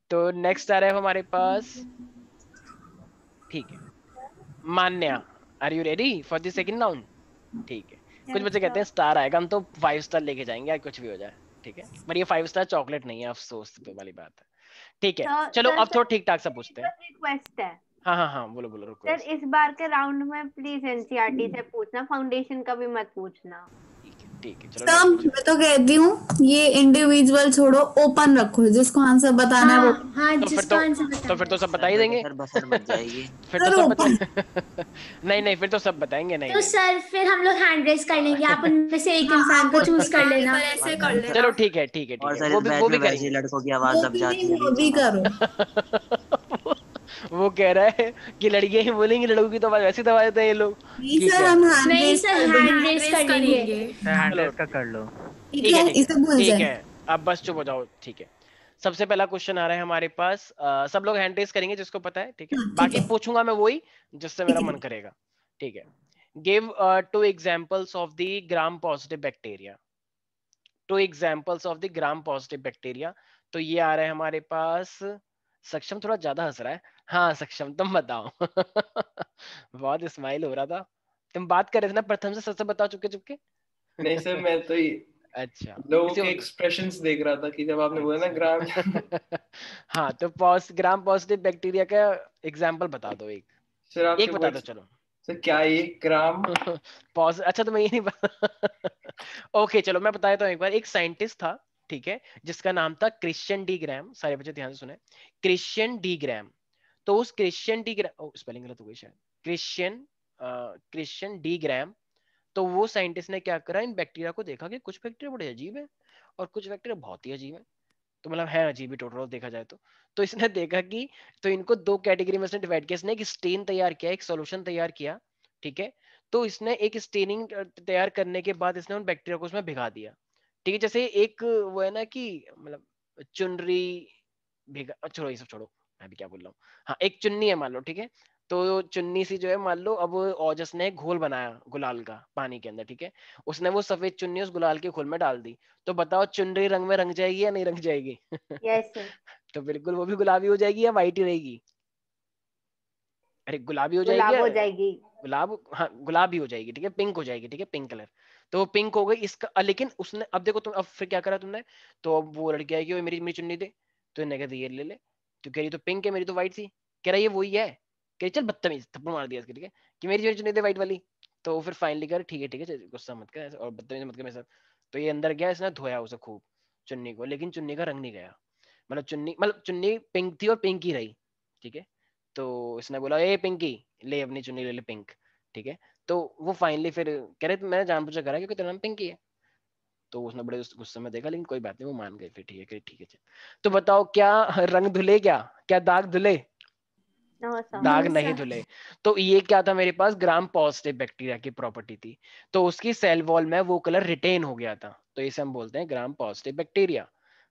तो नेक्स्ट आ रहा है हमारे पास ठीक है Manya are you ready for the second round ठीक है कुछ बच्चे कहते हैं स्टार आएगा हम तो फाइव स्टार लेके जाएंगे यार कुछ भी हो जाए ठीक है पर ये फाइव स्टार चॉकलेट नहीं है अफसोस वाली बात है ठीक है हाँ, चलो अब थोड़ा तो ठीक ठाक सा पूछते हैं हाँ हाँ हाँ बोलो बोलो रुको सर इस बार के राउंड में प्लीज एनसीईआरटी से पूछना फाउंडेशन का भी मत पूछना ठीक है मैं तो कहती हूँ ये इंडिविजुअल छोड़ो ओपन रखो जिसको आंसर बताना हाँ, है हाँ, तो फिर तो, तो फिर तो सब बता ही देंगे फिर तो सब नहीं नहीं फिर तो सब बताएंगे नहीं तो सर फिर हम लोग हैंड रेस कर लेंगे आप उनमें से एक हाँ, इंसान को चूज हाँ, कर लेना ऐसे कर हाँ, लेना चलो ठीक है ठीक है वो भी करेंगे लड़कों की आवाज सब जाती है वो भी करो वो कह रहा है कि लड़कियां ही बोलेंगी लड़कों की तो आवाज वैसी दबा तो देते हैं ये लोग नहीं सर हैंड रेस का कर लो ठीक है इसे ठीक है अब बस चुप हो जाओ ठीक है सबसे पहला क्वेश्चन आ रहा है हमारे पास आ, सब लोग हैंड रेस करेंगे जिसको पता है ठीक है हाँ, बाकी पूछूंगा मैं वही जिससे मेरा मन करेगा ठीक है give two examples of the gram positive bacteria two examples of the gram positive bacteria तो ये आ रहा है हमारे पास सक्षम थोड़ा ज्यादा हंस रहा है हाँ सक्षम तुम बताओ बहुत स्माइल हो रहा था तुम बात कर रहे थे ना प्रथम से सबसे बता चुपके चुपके नहीं सर मैं तो ही अच्छा लोगों के एक्सप्रेशंस देख रहा था कि जब आपने बोला ना ग्राम अच्छा। हाँ तो पॉस, ग्राम पॉजिटिव बैक्टीरिया का एग्जांपल बता दो एक सर एक बता दो चलो सर क्या ये ग्राम पॉज अच्छा तो मैं ये नहीं ओके चलो मैं बताया था एक बार एक साइंटिस्ट था ठीक है जिसका नाम था क्रिश्चियन डी ग्राम सारे बच्चे ध्यान से सुने क्रिश्चियन डी ग्राम तो उस क्रिश्चियन डी ग्राम स्पेलिंग गलत हो गई शायद क्रिश्चियन क्रिश्चियन डी ग्राम तो वो साइंटिस्ट ने क्या करा इन बैक्टीरिया को देखा कि कुछ बैक्टीरिया बड़े अजीब है और कुछ बैक्टीरिया बहुत ही अजीब है तो मतलब है अजीब ही टोटल देखा जाए तो तो इसने देखा कि तो इनको दो कैटेगरी में डिवाइड किया इसने एक स्टेन तैयार किया एक सोल्यूशन तैयार किया ठीक है तो इसने एक स्टेनिंग तैयार करने के बाद इसने उन बैक्टीरिया को उसमें भिगा दिया ठीक है जैसे एक वो है ना कि मतलब चुनरी छोड़ो ये सब छोड़ो मैं भी क्या बोल रहा हूँ हाँ एक चुन्नी है मान लो ठीक है तो चुन्नी सी जो है मान लो अब ओजस ने घोल बनाया गुलाल का पानी के अंदर ठीक है उसने वो सफेद चुन्नी उस गुलाल के घोल में डाल दी तो बताओ चुनरी रंग में रंग जाएगी या नहीं रंग जाएगी yes, तो बिल्कुल वो भी गुलाबी हो जाएगी या वाइट ही रहेगी अरे गुलाबी हो जाएगी गुलाब हो जाएगी गुलाब हाँ गुलाबी हो जाएगी ठीक है पिंक हो जाएगी ठीक है पिंक कलर तो वो पिंक हो गई इसका लेकिन उसने अब देखो तुम अब फिर क्या करा तुमने तो अब वो लड़की आई कि मेरी मेरी चुन्नी दे तो इन्हें कहते ये ले ले तो कह रही तो पिंक है मेरी तो व्हाइट थी कह रहा ये वही है कह रही चल बदतमीज थप्पड़ मार दिया इसके ठीक है कि मेरी मेरी चुन्नी दे व्हाइट वाली तो फिर फाइनली कर ठीक है ठीक है गुस्सा मत कर और बदतमीज मत कर मेरे साथ तो ये अंदर गया इसने धोया उसे खूब चुन्नी को लेकिन चुन्नी का रंग नहीं गया मतलब चुन्नी मतलब चुन्नी पिंक थी और पिंक ही रही ठीक है तो इसने बोला ए पिंकी ले अपनी चुन्नी ले ले पिंक ठीक है तो वो फाइनली फिर कह रहे तो मैंने पूछा करा क्योंकि तेरा नाम पिंकी है तो उसने बड़े गुस्से में देखा लेकिन कोई बात नहीं वो मान गए फिर ठीक है ठीक है तो बताओ क्या रंग धुले क्या क्या दाग धुले हाँ, दाग नहीं धुले तो ये क्या था मेरे पास ग्राम पॉजिटिव बैक्टीरिया की प्रॉपर्टी थी तो उसकी सेल वॉल में वो कलर रिटेन हो गया था तो इसे हम बोलते हैं ग्राम पॉजिटिव बैक्टीरिया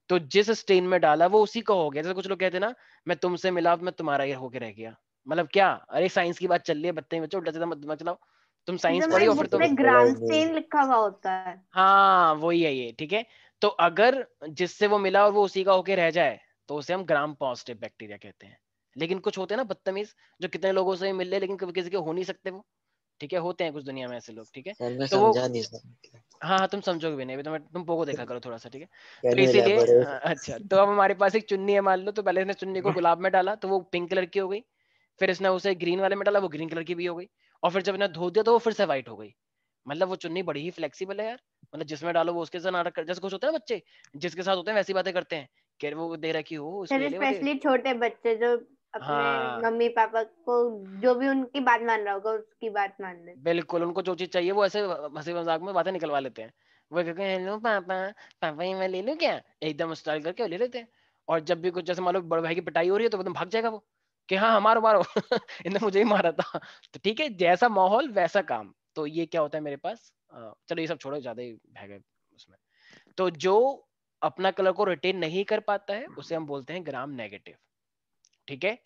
तो जिस स्टेन में डाला वो उसी का हो गया जैसे कुछ लोग कहते ना मैं तुमसे मिला मैं तुम्हारा ही होके रह गया मतलब क्या अरे साइंस की बात चल रही है बत्ते बच्चों उल्टा सीधा मत चलाओ तुम तो साइंस पढ़ी हो फिर तुम तो ग्रामस्टेन लिखा हुआ होता है हाँ वही है ये ठीक है तो अगर जिससे वो मिला और वो उसी का होके रह जाए तो उसे हम ग्राम पॉजिटिव बैक्टीरिया कहते हैं लेकिन कुछ होते हैं ना बदतमीज जो कितने लोगों से मिल रहे लेकिन कभी किसी के हो नहीं सकते वो ठीक है होते हैं कुछ दुनिया में ऐसे लोग ठीक है तो वो हाँ हाँ तुम समझोगे भी नहीं तो मैं तुम पोगो देखा करो थोड़ा सा ठीक है तो इसीलिए हाँ, अच्छा तो अब हमारे पास एक चुन्नी है मान लो तो पहले इसने चुन्नी को गुलाब में डाला तो वो पिंक कलर की हो गई फिर इसने उसे ग्रीन वाले में डाला वो ग्रीन कलर की भी हो गई और फिर जब इन्हें धो दिया तो वो फिर से वाइट हो गई मतलब वो चुन्नी बड़ी ही फ्लेक्सीबल है यार मतलब जिसमें डालो वो उसके साथ नाटक कर जैसे कुछ होते हैं बच्चे जिसके साथ होते हैं वैसी बातें करते हैं कि वो दे रखी हो स्पेशली छोटे बच्चे जो अपने मम्मी हाँ। पापा को जो भी उनकी बात मान रहा होगा उसकी बात मान ले बिल्कुल उनको जो चीज चाहिए वो ऐसे हंसी मजाक में बातें निकलवा लेते हैं वो कहते हैं हेलो पापा पापा ये मैं ले लूं क्या एकदम स्टाइल करके ले लेते हैं और जब भी कुछ जैसे मान लो बड़े भाई की पिटाई हो रही है तो एकदम भाग जाएगा वो कि हाँ हमारो मारो इनने मुझे ही मारा था तो ठीक है जैसा माहौल वैसा काम तो ये क्या होता है मेरे पास चलो ये सब छोड़ो ज्यादा ही भय गए उसमें तो जो अपना कलर को रिटेन नहीं कर पाता है उसे हम बोलते हैं ग्राम नेगेटिव ठीक है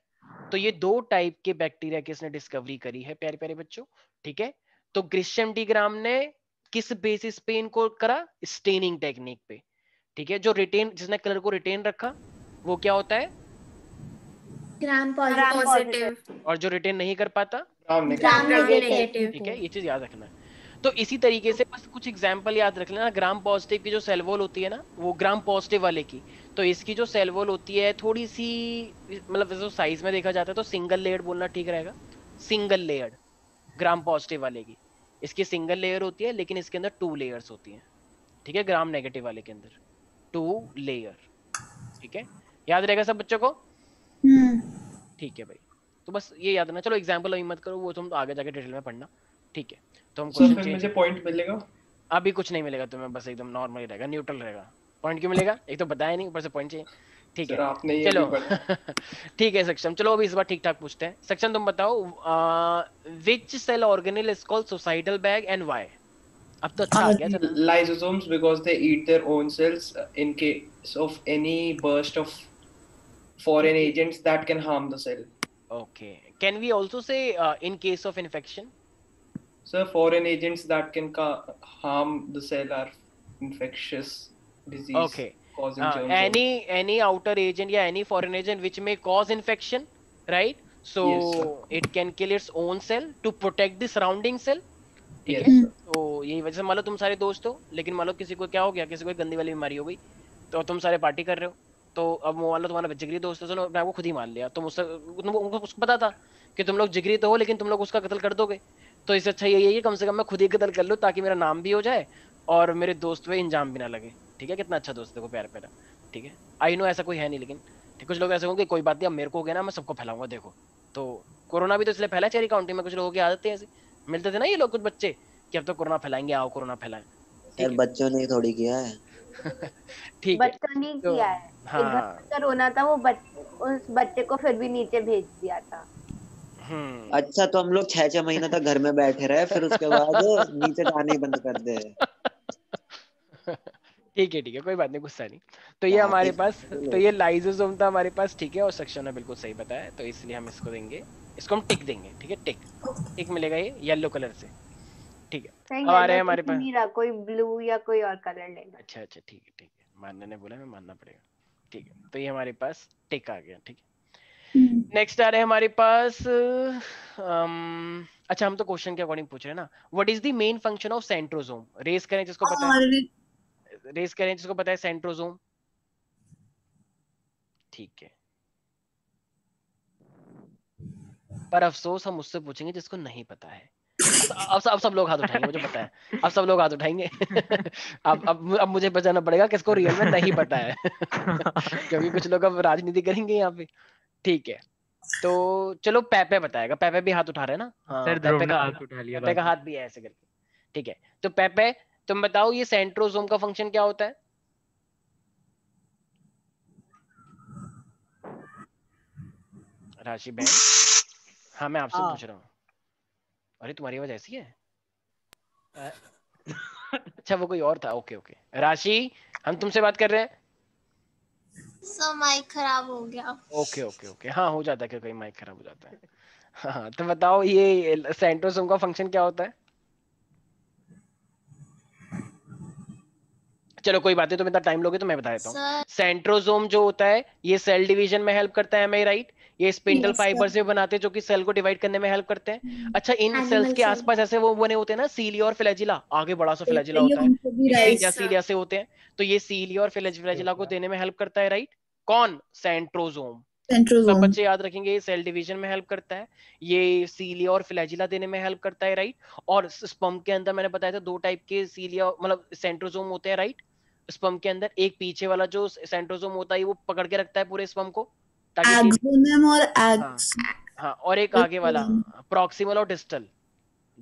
तो ये दो टाइप के बैक्टीरिया की इसने डिस्कवरी करी है प्यारे प्यारे बच्चों ठीक है तो ग्रिशम डी ग्राम ने किस बेसिस पे इनको करा स्टेनिंग टेक्निक पे ठीक है जो रिटेन जिसने कलर को रिटेन रखा वो क्या होता है ग्राम पॉजिटिव और जो रिटेन नहीं कर पाता ग्राम नेगेटिव ठीक है ये चीज याद रखना तो इसी तरीके से बस कुछ एग्जाम्पल याद रख लेना ग्राम पॉजिटिव की जो सेलवोल होती है ना वो ग्राम पॉजिटिव वाले की तो इसकी जो सेलवोल होती है थोड़ी सी मतलब जो साइज में देखा जाता है तो सिंगल लेयर बोलना ठीक रहेगा सिंगल लेयर ग्राम पॉजिटिव वाले की इसकी सिंगल लेयर होती है लेकिन इसके अंदर टू लेयर्स होती हैं ठीक है ग्राम नेगेटिव वाले के अंदर टू लेयर ठीक है याद रहेगा सब बच्चों को हम्म। ठीक है भाई तो बस ये याद रखना चलो एग्जांपल अभी मत करो वो तुम तो आगे जाके डिटेल में पढ़ना ठीक है तो हम क्वेश्चन चेंज मुझे पॉइंट मिलेगा अभी कुछ नहीं मिलेगा तुम्हें बस एकदम नॉर्मल ही रहेगा न्यूट्रल रहेगा पॉइंट क्यों मिलेगा एक तो बताया नहीं ऊपर से पॉइंट चाहिए ठीक है चलो ठीक है सक्षम चलो अभी इस बार ठीक ठाक पूछते हैं सक्षम तुम बताओ which cell organelle is called suicidal bag and why अब तो अच्छा आ गया lysosomes because they eat their own cells in case of any burst of foreign agents that can harm the cell. Okay. Can we also say uh, in case of infection? So foreign agents that can ca- harm the cell are infectious disease. Okay. Causing uh, any of... any outer agent yeah any foreign agent which may cause infection, right? So yes, it can kill its own cell to protect the surrounding cell. ठीक है तो यही वजह से मान लो तुम सारे दोस्त हो लेकिन मान लो किसी को क्या हो गया किसी को गंदी वाली बीमारी हो गई तो तुम सारे पार्टी कर रहे हो तो अब वो वाला तुम्हारा जिगरी दोस्त है मैं आपको खुद ही मान लिया तो मुझसे उनको उसको पता था कि तुम लोग जिगरी तो हो लेकिन तुम लोग उसका कत्ल कर दोगे तो इससे अच्छा यही है कम से कम मैं खुद ही कत्ल कर लूँ ताकि मेरा नाम भी हो जाए और मेरे दोस्त पे इंजाम भी ना लगे ठीक है कितना अच्छा दोस्त देखो प्यार प्यारा ठीक है आई नो ऐसा कोई है नहीं लेकिन कुछ लोग ऐसे होंगे कोई बात नहीं अब मेरे को हो गया ना मैं सबको फैलाऊंगा देखो तो कोरोना भी तो इसलिए फैला चेरी काउंटी में कुछ लोगों की है ऐसे मिलते थे ना ये लोग कुछ बच्चे कि अब तो कोरोना फैलाएंगे आओ कोरोना फैलाएं बच्चों ने थोड़ी किया है ठीक बच्चा है। नहीं तो, किया है हाँ रोना था वो बच, उस बच्चे को फिर भी नीचे भेज दिया था हम्म। अच्छा तो हम लोग छह छह महीना तक घर में बैठे रहे फिर उसके बाद नीचे जाने ही बंद कर दे ठीक है ठीक है कोई बात नहीं गुस्सा नहीं तो ये हाँ, हमारे पास तो ये लाइजोसोम था हमारे पास ठीक है और सक्शन ने बिल्कुल सही बताया तो इसलिए हम इसको देंगे इसको हम टिक देंगे ठीक है टिक टिक मिलेगा ये येलो कलर से ठीक है हमारे हमारे पास नहीं कोई ब्लू या कोई और कलर लेना अच्छा अच्छा ठीक है ठीक है मानने ने बोला मैं मानना पड़ेगा ठीक है तो ये हमारे पास टिक आ गया ठीक है नेक्स्ट हम्म। आ रहे हैं हमारे पास अम, अच्छा हम तो क्वेश्चन के अकॉर्डिंग पूछ रहे हैं ना what is the main function of centrosome रेस करें जिसको पता है रेस करें जिसको पता है सेंट्रोजोम ठीक है पर अफसोस हम उससे पूछेंगे जिसको नहीं पता है अब सब अब सब लोग हाथ उठाएंगे मुझे पता है अब सब लोग हाथ उठाएंगे अब अब अब मुझे बचाना पड़ेगा किसको रियल में नहीं पता है क्योंकि कुछ लोग अब राजनीति करेंगे यहाँ पे ठीक है तो चलो पैपे बताएगा पैपे भी हाथ उठा रहे ना पैपे हाँ, का हाथ उठा लिया पैपे का हाथ भी है ऐसे करके ठीक है तो पैपे तुम बताओ ये सेंट्रोसोम का फंक्शन क्या होता है राशि बहन हाँ मैं आपसे पूछ रहा हूँ अरे तुम्हारी आवाज ऐसी है अच्छा वो कोई और था ओके ओके राशि हम तुमसे बात कर रहे हैं सर माइक खराब हो गया ओके ओके ओके हाँ हो जाता है कहीं माइक खराब हो जाता है हाँ तो बताओ ये सेंटोसोम का फंक्शन क्या होता है चलो कोई बात नहीं तुम इतना टाइम लोगे तो मैं बता देता हूँ सेंट्रोजोम जो होता है ये सेल डिवीजन में हेल्प करता है मैं राइट ये स्पिंडल yes, फाइबर से बनाते हैं जो कि सेल को डिवाइड करने में हेल्प करते हैं hmm. अच्छा इन सेल्स के आसपास ऐसे वो बने होते हैं ना सीलिया और फिलेजिला आगे बड़ा सा फिलेजिला होता है या सीलिया से होते हैं तो ये सीलिया और फिलेजिला को देने में हेल्प करता है राइट कौन सेंट्रोजोम सब बच्चे याद रखेंगे ये सेल डिवीजन में हेल्प करता है ये सीलिया और फिलेजिला देने में हेल्प करता है राइट और स्पम के अंदर मैंने बताया था दो टाइप के सीलिया मतलब सेंट्रोजोम होते हैं राइट स्पम के अंदर एक पीछे वाला जो सेंट्रोजोम होता है वो पकड़ के रखता है पूरे स्पम को और हाँ, हाँ, और एक आगे वाला प्रॉक्सिमल और डिस्टल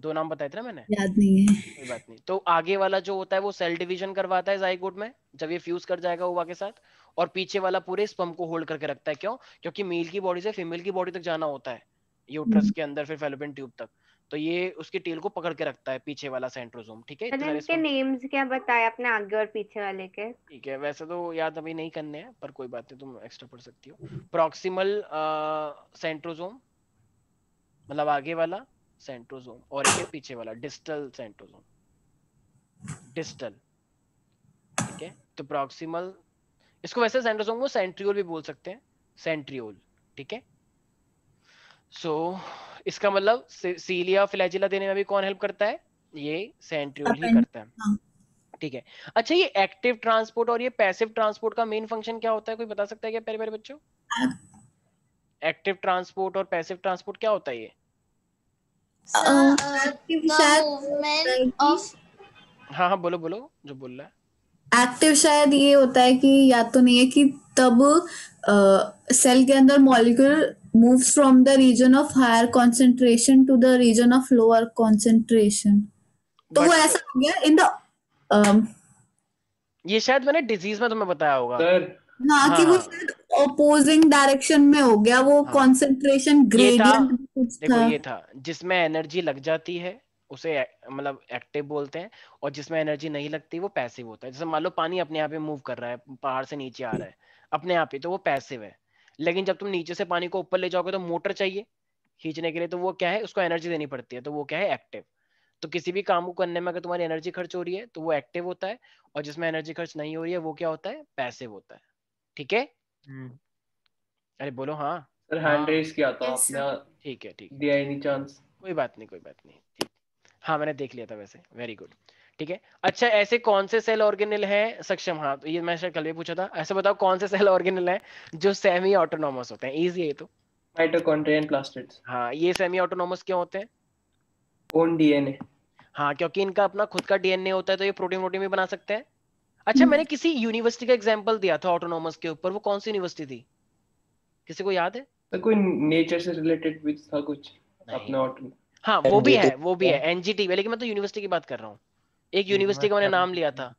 दो नाम बताए थे ना मैंने याद नहीं है कोई बात नहीं तो आगे वाला जो होता है वो सेल डिवीजन करवाता है जाइगोट में जब ये फ्यूज कर जाएगा हुआ के साथ और पीछे वाला पूरे स्पम को होल्ड करके रखता है क्यों क्योंकि मेल की बॉडी से फीमेल की बॉडी तक जाना होता है यूट्रस हम्म। के अंदर फिर फेलोपियन ट्यूब तक तो ये उसके टेल को पकड़ के रखता है पीछे वाला सेंट्रोजोम ठीक है इसके नेम्स क्या बताए अपने आगे और पीछे वाले के ठीक है वैसे तो याद अभी नहीं करने हैं पर कोई बात नहीं तुम एक्स्ट्रा पढ़ सकती हो प्रॉक्सिमल सेंट्रोजोम मतलब आगे वाला सेंट्रोजोम और एक पीछे वाला डिस्टल सेंट्रोजोम डिस्टल ठीक है तो प्रॉक्सिमल इसको वैसे सेंट्रोजोम को सेंट्रियोल भी बोल सकते हैं सेंट्रियोल ठीक है सो so, इसका मतलब सीलिया फ्लैजिला देने में भी कौन हेल्प करता है ये सेंट्रियोल ही करता है हाँ। ठीक है अच्छा ये एक्टिव ट्रांसपोर्ट और ये पैसिव ट्रांसपोर्ट का मेन फंक्शन क्या होता है कोई बता सकता है क्या प्यारे प्यारे बच्चों एक्टिव ट्रांसपोर्ट और पैसिव ट्रांसपोर्ट क्या होता है ये uh, uh, हाँ हाँ बोलो बोलो जो बोल रहा है एक्टिव शायद ये होता है कि याद तो नहीं है कि तब सेल uh, के अंदर molecule move from the region of higher concentration to the region of lower concentration तो वो ऐसा हो गया इन द um, ये शायद मैंने डिजीज में तुम्हें बताया होगा सर ना हाँ, कि वो हाँ। शायद ओपोजिंग डायरेक्शन में हो गया वो हाँ। कॉन्सेंट्रेशन ग्रेडियंट देखो ये था जिसमें एनर्जी लग जाती है उसे मतलब एक्टिव बोलते हैं और जिसमें एनर्जी नहीं लगती वो पैसिव होता है जैसे मान लो पानी अपने आप ही मूव कर रहा है पहाड़ से नीचे आ रहा है अपने आप ही तो वो पैसिव है लेकिन जब तुम नीचे से पानी को ऊपर ले जाओगे तो मोटर चाहिए खींचने के लिए तो वो क्या है उसको एनर्जी देनी पड़ती है तो वो क्या है एक्टिव तो किसी भी काम को करने में अगर तुम्हारी एनर्जी खर्च हो रही है तो वो एक्टिव होता है और जिसमें एनर्जी खर्च नहीं हो रही है वो क्या होता है पैसिव होता है ठीक है हम्म। अरे बोलो हाँ सर हैंड रेस किया था आपने हाँ। ठीक है ठीक दिया एनी चांस कोई बात नहीं कोई बात नहीं हाँ मैंने देख लिया था वैसे वेरी गुड ठीक है अच्छा ऐसे कौन से सेल ऑर्गेनल है सक्षम हाँ तो ये मैं कल भी पूछा था ऐसे बताओ कौन से सेल ऑर्गेनल है जो सेमी ऑटोनोमस होते हैं इजी है तो हाँ ये सेमी ऑटोनोमस क्यों होते हैं ओन डीएनए हाँ क्योंकि इनका अपना खुद का डीएनए होता है तो ये प्रोटीन प्रोटीन भी बना सकते हैं अच्छा मैंने किसी यूनिवर्सिटी का एग्जाम्पल दिया था ऑटोनोमस के ऊपर वो कौन सी यूनिवर्सिटी थी किसी को याद है तो कोई नेचर से रिलेटेड था कुछ अपना ऑटोनोमस हाँ वो भी है वो भी है एनजीटी लेकिन मैं तो यूनिवर्सिटी की बात कर रहा हूँ एक यूनिवर्सिटी का मैंने नाम लिया था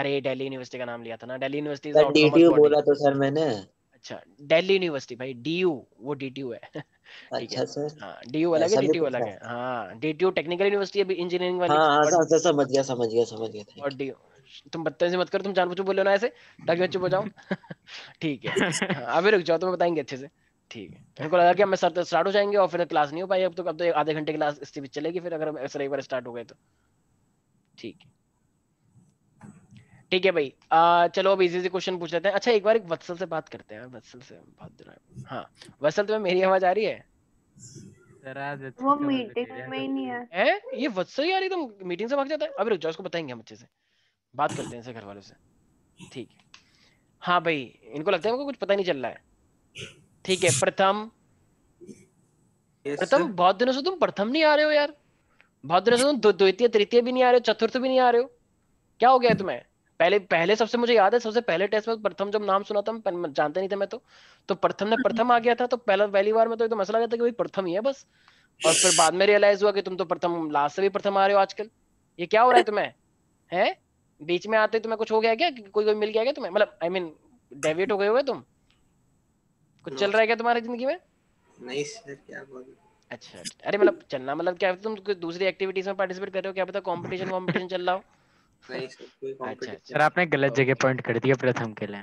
अरे दिल्ली यूनिवर्सिटी का नाम लिया था ना दिल्ली यूनिवर्सिटी सर डीटीयू बोला तो सर मैंने अच्छा दिल्ली यूनिवर्सिटी भाई डीयू वो डीटीयू है अच्छा सर हाँ डीयू अलग है डीटीयू अलग है हाँ डीटीयू टेक्निकल यूनिवर्सिटी अभी इंजीनियरिंग वाली हाँ हाँ सर समझ गया समझ गया समझ गया और डीयू तुम बदतमीजी मत करो तुम जानबूझ बोलो ना ऐसे ताकि मैं चुप हो जाऊं ठीक है हाँ, अभी रुक जाओ तुम्हें बताएंगे अच्छे से ठीक है मेरे को लगा कि हमें हम स्टार्ट हो जाएंगे और फिर क्लास नहीं हो पाई अब तो अब तो आधे घंटे क्लास इससे बीच चलेगी फिर अगर हम एक बार स्टार्ट हो गए तो ठीक है ठीक है भाई आ, चलो अब इजी से क्वेश्चन पूछ लेते हैं अच्छा एक बार एक वत्सल से बात करते हैं वत्सल से बात देर हां वत्सल तुम्हें मेरी आवाज आ रही है वो मीटिंग में ही नहीं है हैं ये वत्सल यार एकदम मीटिंग से भाग जाता है अभी रुक जाओ उसको बताएंगे हम अच्छे से बात करते हैं इनसे घर वालों से ठीक है हाँ भाई इनको लगता है हमको कुछ पता नहीं चल रहा है ठीक है प्रथम प्रथम बहुत दिनों से तुम प्रथम नहीं आ रहे हो यार बहुत दिनों से तुम द्वितीय तृतीय भी नहीं आ रहे हो चतुर्थ भी नहीं आ रहे हो क्या हो गया तुम्हें पहले पहले सबसे मुझे याद है सबसे पहले टेस्ट में प्रथम जब नाम सुना था जानते नहीं थे मैं तो तो प्रथम ने प्रथम आ गया था तो पहला पहली बार में तो एकदम ऐसा लगा था कि भाई प्रथम ही है बस और फिर बाद में रियलाइज हुआ कि तुम तो प्रथम लास्ट से भी प्रथम आ रहे हो आजकल ये क्या हो रहा है तुम्हें है बीच में आते तुम्हें कुछ हो गया क्या कोई कोई मिल गया क्या तुम्हें मतलब आई मीन डेविट हो गए हो तुम कुछ हाँ। चल रहा है क्या तुम्हारी जिंदगी में नहीं सर क्या बोल अच्छा, अच्छा अरे मतलब चलना मतलब क्या तुम कोई दूसरी एक्टिविटीज में पार्टिसिपेट कर रहे हो क्या पता कंपटीशन कंपटीशन चल रहा हो नहीं सर कोई कंपटीशन अच्छा, अच्छा। सर आपने गलत जगह पॉइंट कर दिया प्रथम के लिए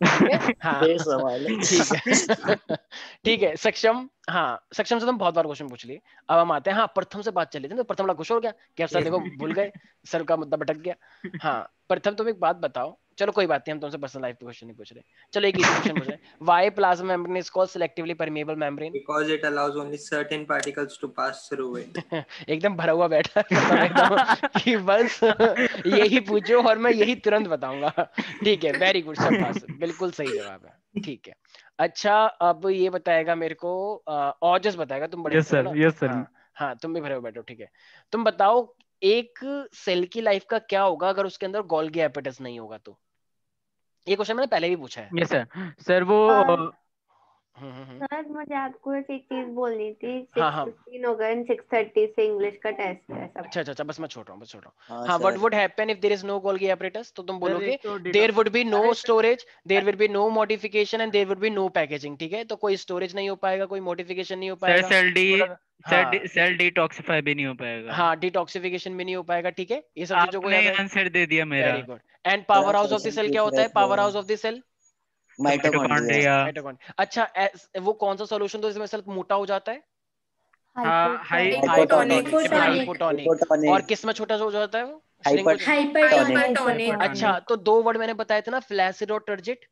हाँ। ठीक है सक्षम हाँ सक्षम से तुम तो बहुत बार क्वेश्चन पूछ लिए अब हम आते हैं हाँ प्रथम से बात चली थी तो प्रथम खुश हो गया कि सर देखो भूल गए सर का मुद्दा भटक गया हाँ प्रथम तुम एक बात बताओ चलो कोई बात नहीं हम तुमसे पर्सनल लाइफ पे क्वेश्चन नहीं पूछ रहे चलो एक इजी क्वेश्चन पूछ रहे why plasma membrane is called selectively permeable membrane because it allows only certain particles to pass through it एकदम भरा हुआ बैठा मतलब कि बस यही पूछो और मैं यही तुरंत बताऊंगा ठीक है वेरी गुड सर पास बिल्कुल सही जवाब है ठीक है अच्छा अब ये बताएगा मेरे को ऑजस बताएगा तुम बड़े यस सर यस सर हाँ तुम भी भरे हुए बैठो ठीक है तुम बताओ एक सेल की लाइफ का क्या होगा अगर उसके अंदर गोल्गी एपेटस नहीं होगा तो ये क्वेश्चन मैंने पहले भी पूछा है यस सर सर वो हाँ। हम्म, हम्म, हम्म। सर मुझे आपको एक चीज बोलनी थी हाँ, हाँ। हो गए थर्टी से इंग्लिश का टेस्ट है सब अच्छा, अच्छा अच्छा बस मैं छोड़ रहा हूँ बस छोड़ रहा हूँ हाँ what would happen if there is no Golgi apparatus तो तुम बोलोगे there would be no storage there will be no modification and there would be no packaging ठीक है तो कोई स्टोरेज नहीं हो पाएगा कोई मॉडिफिकेशन नहीं हो पाएगा cell D cell cell detoxify भी नहीं हो पाएगा हाँ डिटॉक्सिफिकेशन भी नहीं हो पाएगा ठीक है ये सब चीजों को आंसर दे दिया मेरा very good and power house of the cell क्या होता है power house of the cell mitochondria अच्छा वो कौन सा सॉल्यूशन तो इसमें सेल मोटा हो जाता है हाँ, और किस में छोटा हो जाता है वो अच्छा तो दो वर्ड मैंने बताए थे ना फ्लैसिड और टर्जिट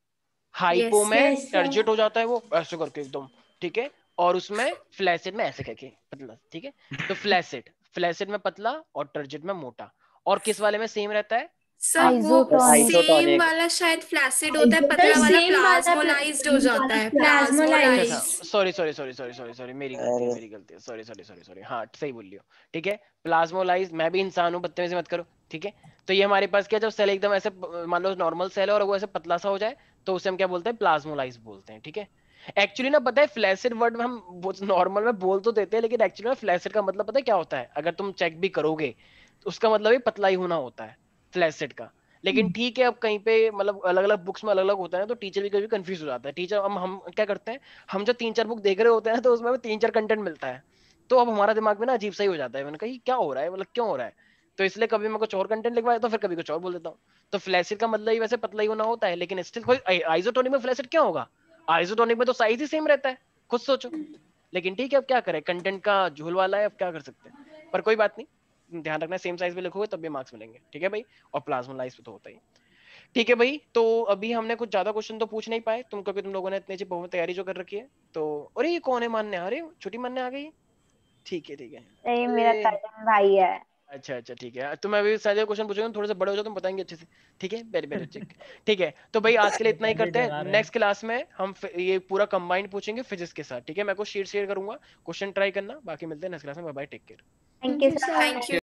हाइपो में टर्जिट हो जाता है वो ऐसे करके एकदम ठीक है और उसमें फ्लैसिड में ऐसे करके पतला ठीक है तो फ्लैसिड फ्लैसिड में पतला और टर्जिट में मोटा और किस वाले में सेम रहता है सब वो सेम वाला शायद फ्लैसिड होता है पतला वाला प्लाज्मोलाइज्ड हो जाता है plasmolysed sorry sorry sorry sorry sorry sorry मेरी गलती मेरी गलती है सॉरी सॉरी सॉरी सॉरी हां सही बोल लियो ठीक है प्लाज्मोलाइज मैं भी इंसान हूं बदतमीजी मत करो ठीक है तो ये हमारे पास क्या जब सेल एकदम ऐसे मान लो नॉर्मल सेल है और वो ऐसे पतला सा हो जाए तो उसे हम क्या बोलते हैं प्लाज्मोलाइज बोलते हैं ठीक है एक्चुअली ना पता है फ्लैसिड वर्ड में हम नॉर्मल में बोल तो देते हैं लेकिन एक्चुअली में फ्लैसिड का मतलब पता है क्या होता है अगर तुम चेक भी करोगे तो उसका मतलब ही पतला ही होना होता है फ्लैसेट का लेकिन हम्म। ठीक है अब कहीं पे मतलब अलग अलग बुक्स में अलग अलग होता है तो टीचर भी कभी कंफ्यूज हो जाता है टीचर हम हम क्या करते हैं हम जो तीन चार बुक देख रहे होते हैं तो उसमें तीन चार कंटेंट मिलता है तो अब हमारा दिमाग में ना अजीब सही हो जाता है मैंने कहा क्या हो रहा है मतलब क्यों हो रहा है तो इसलिए कभी मैं कुछ और कंटेंट लिखवा देता हूँ फिर कभी कुछ और बोल देता हूँ तो फ्लैसिड का मतलब ही वैसे पतला ही होना होता है लेकिन स्टिल कोई आइजोटोनिक में फ्लैसिड क्या होगा आइजोटोनिक में तो साइज ही सेम रहता है खुद सोचो लेकिन ठीक है अब क्या करें कंटेंट का झूल वाला है अब क्या कर सकते हैं पर कोई बात नहीं ध्यान रखना सेम साइज में लिखोगे तब भी मार्क्स मिलेंगे ठीक है भाई और प्लाज्मा लाइज तो होता ही ठीक है भाई तो अभी हमने कुछ ज्यादा क्वेश्चन तो पूछ नहीं पाए तुम क्योंकि तुम लोगों ने इतनी अच्छी बहुत तैयारी जो कर रखी है तो अरे ये कौन है मानने अरे छुट्टी मानने आ गई ठीक है ठीक है ये मेरा कजन भाई है अच्छा अच्छा ठीक है तो मैं अभी सारे क्वेश्चन पूछूंगा थोड़े से बड़े हो जाओ तुम बताएंगे अच्छे से ठीक है वेरी वेरी ठीक ठीक है तो भाई आज के लिए इतना ही करते हैं नेक्स्ट क्लास में हम ये पूरा कंबाइंड पूछेंगे फिजिक्स के साथ ठीक है मैं को शेयर शेयर करूंगा क्वेश्चन ट्राई करना बाकी मिलते हैं नेक्स्ट क्लास में bye bye take care thank you thank you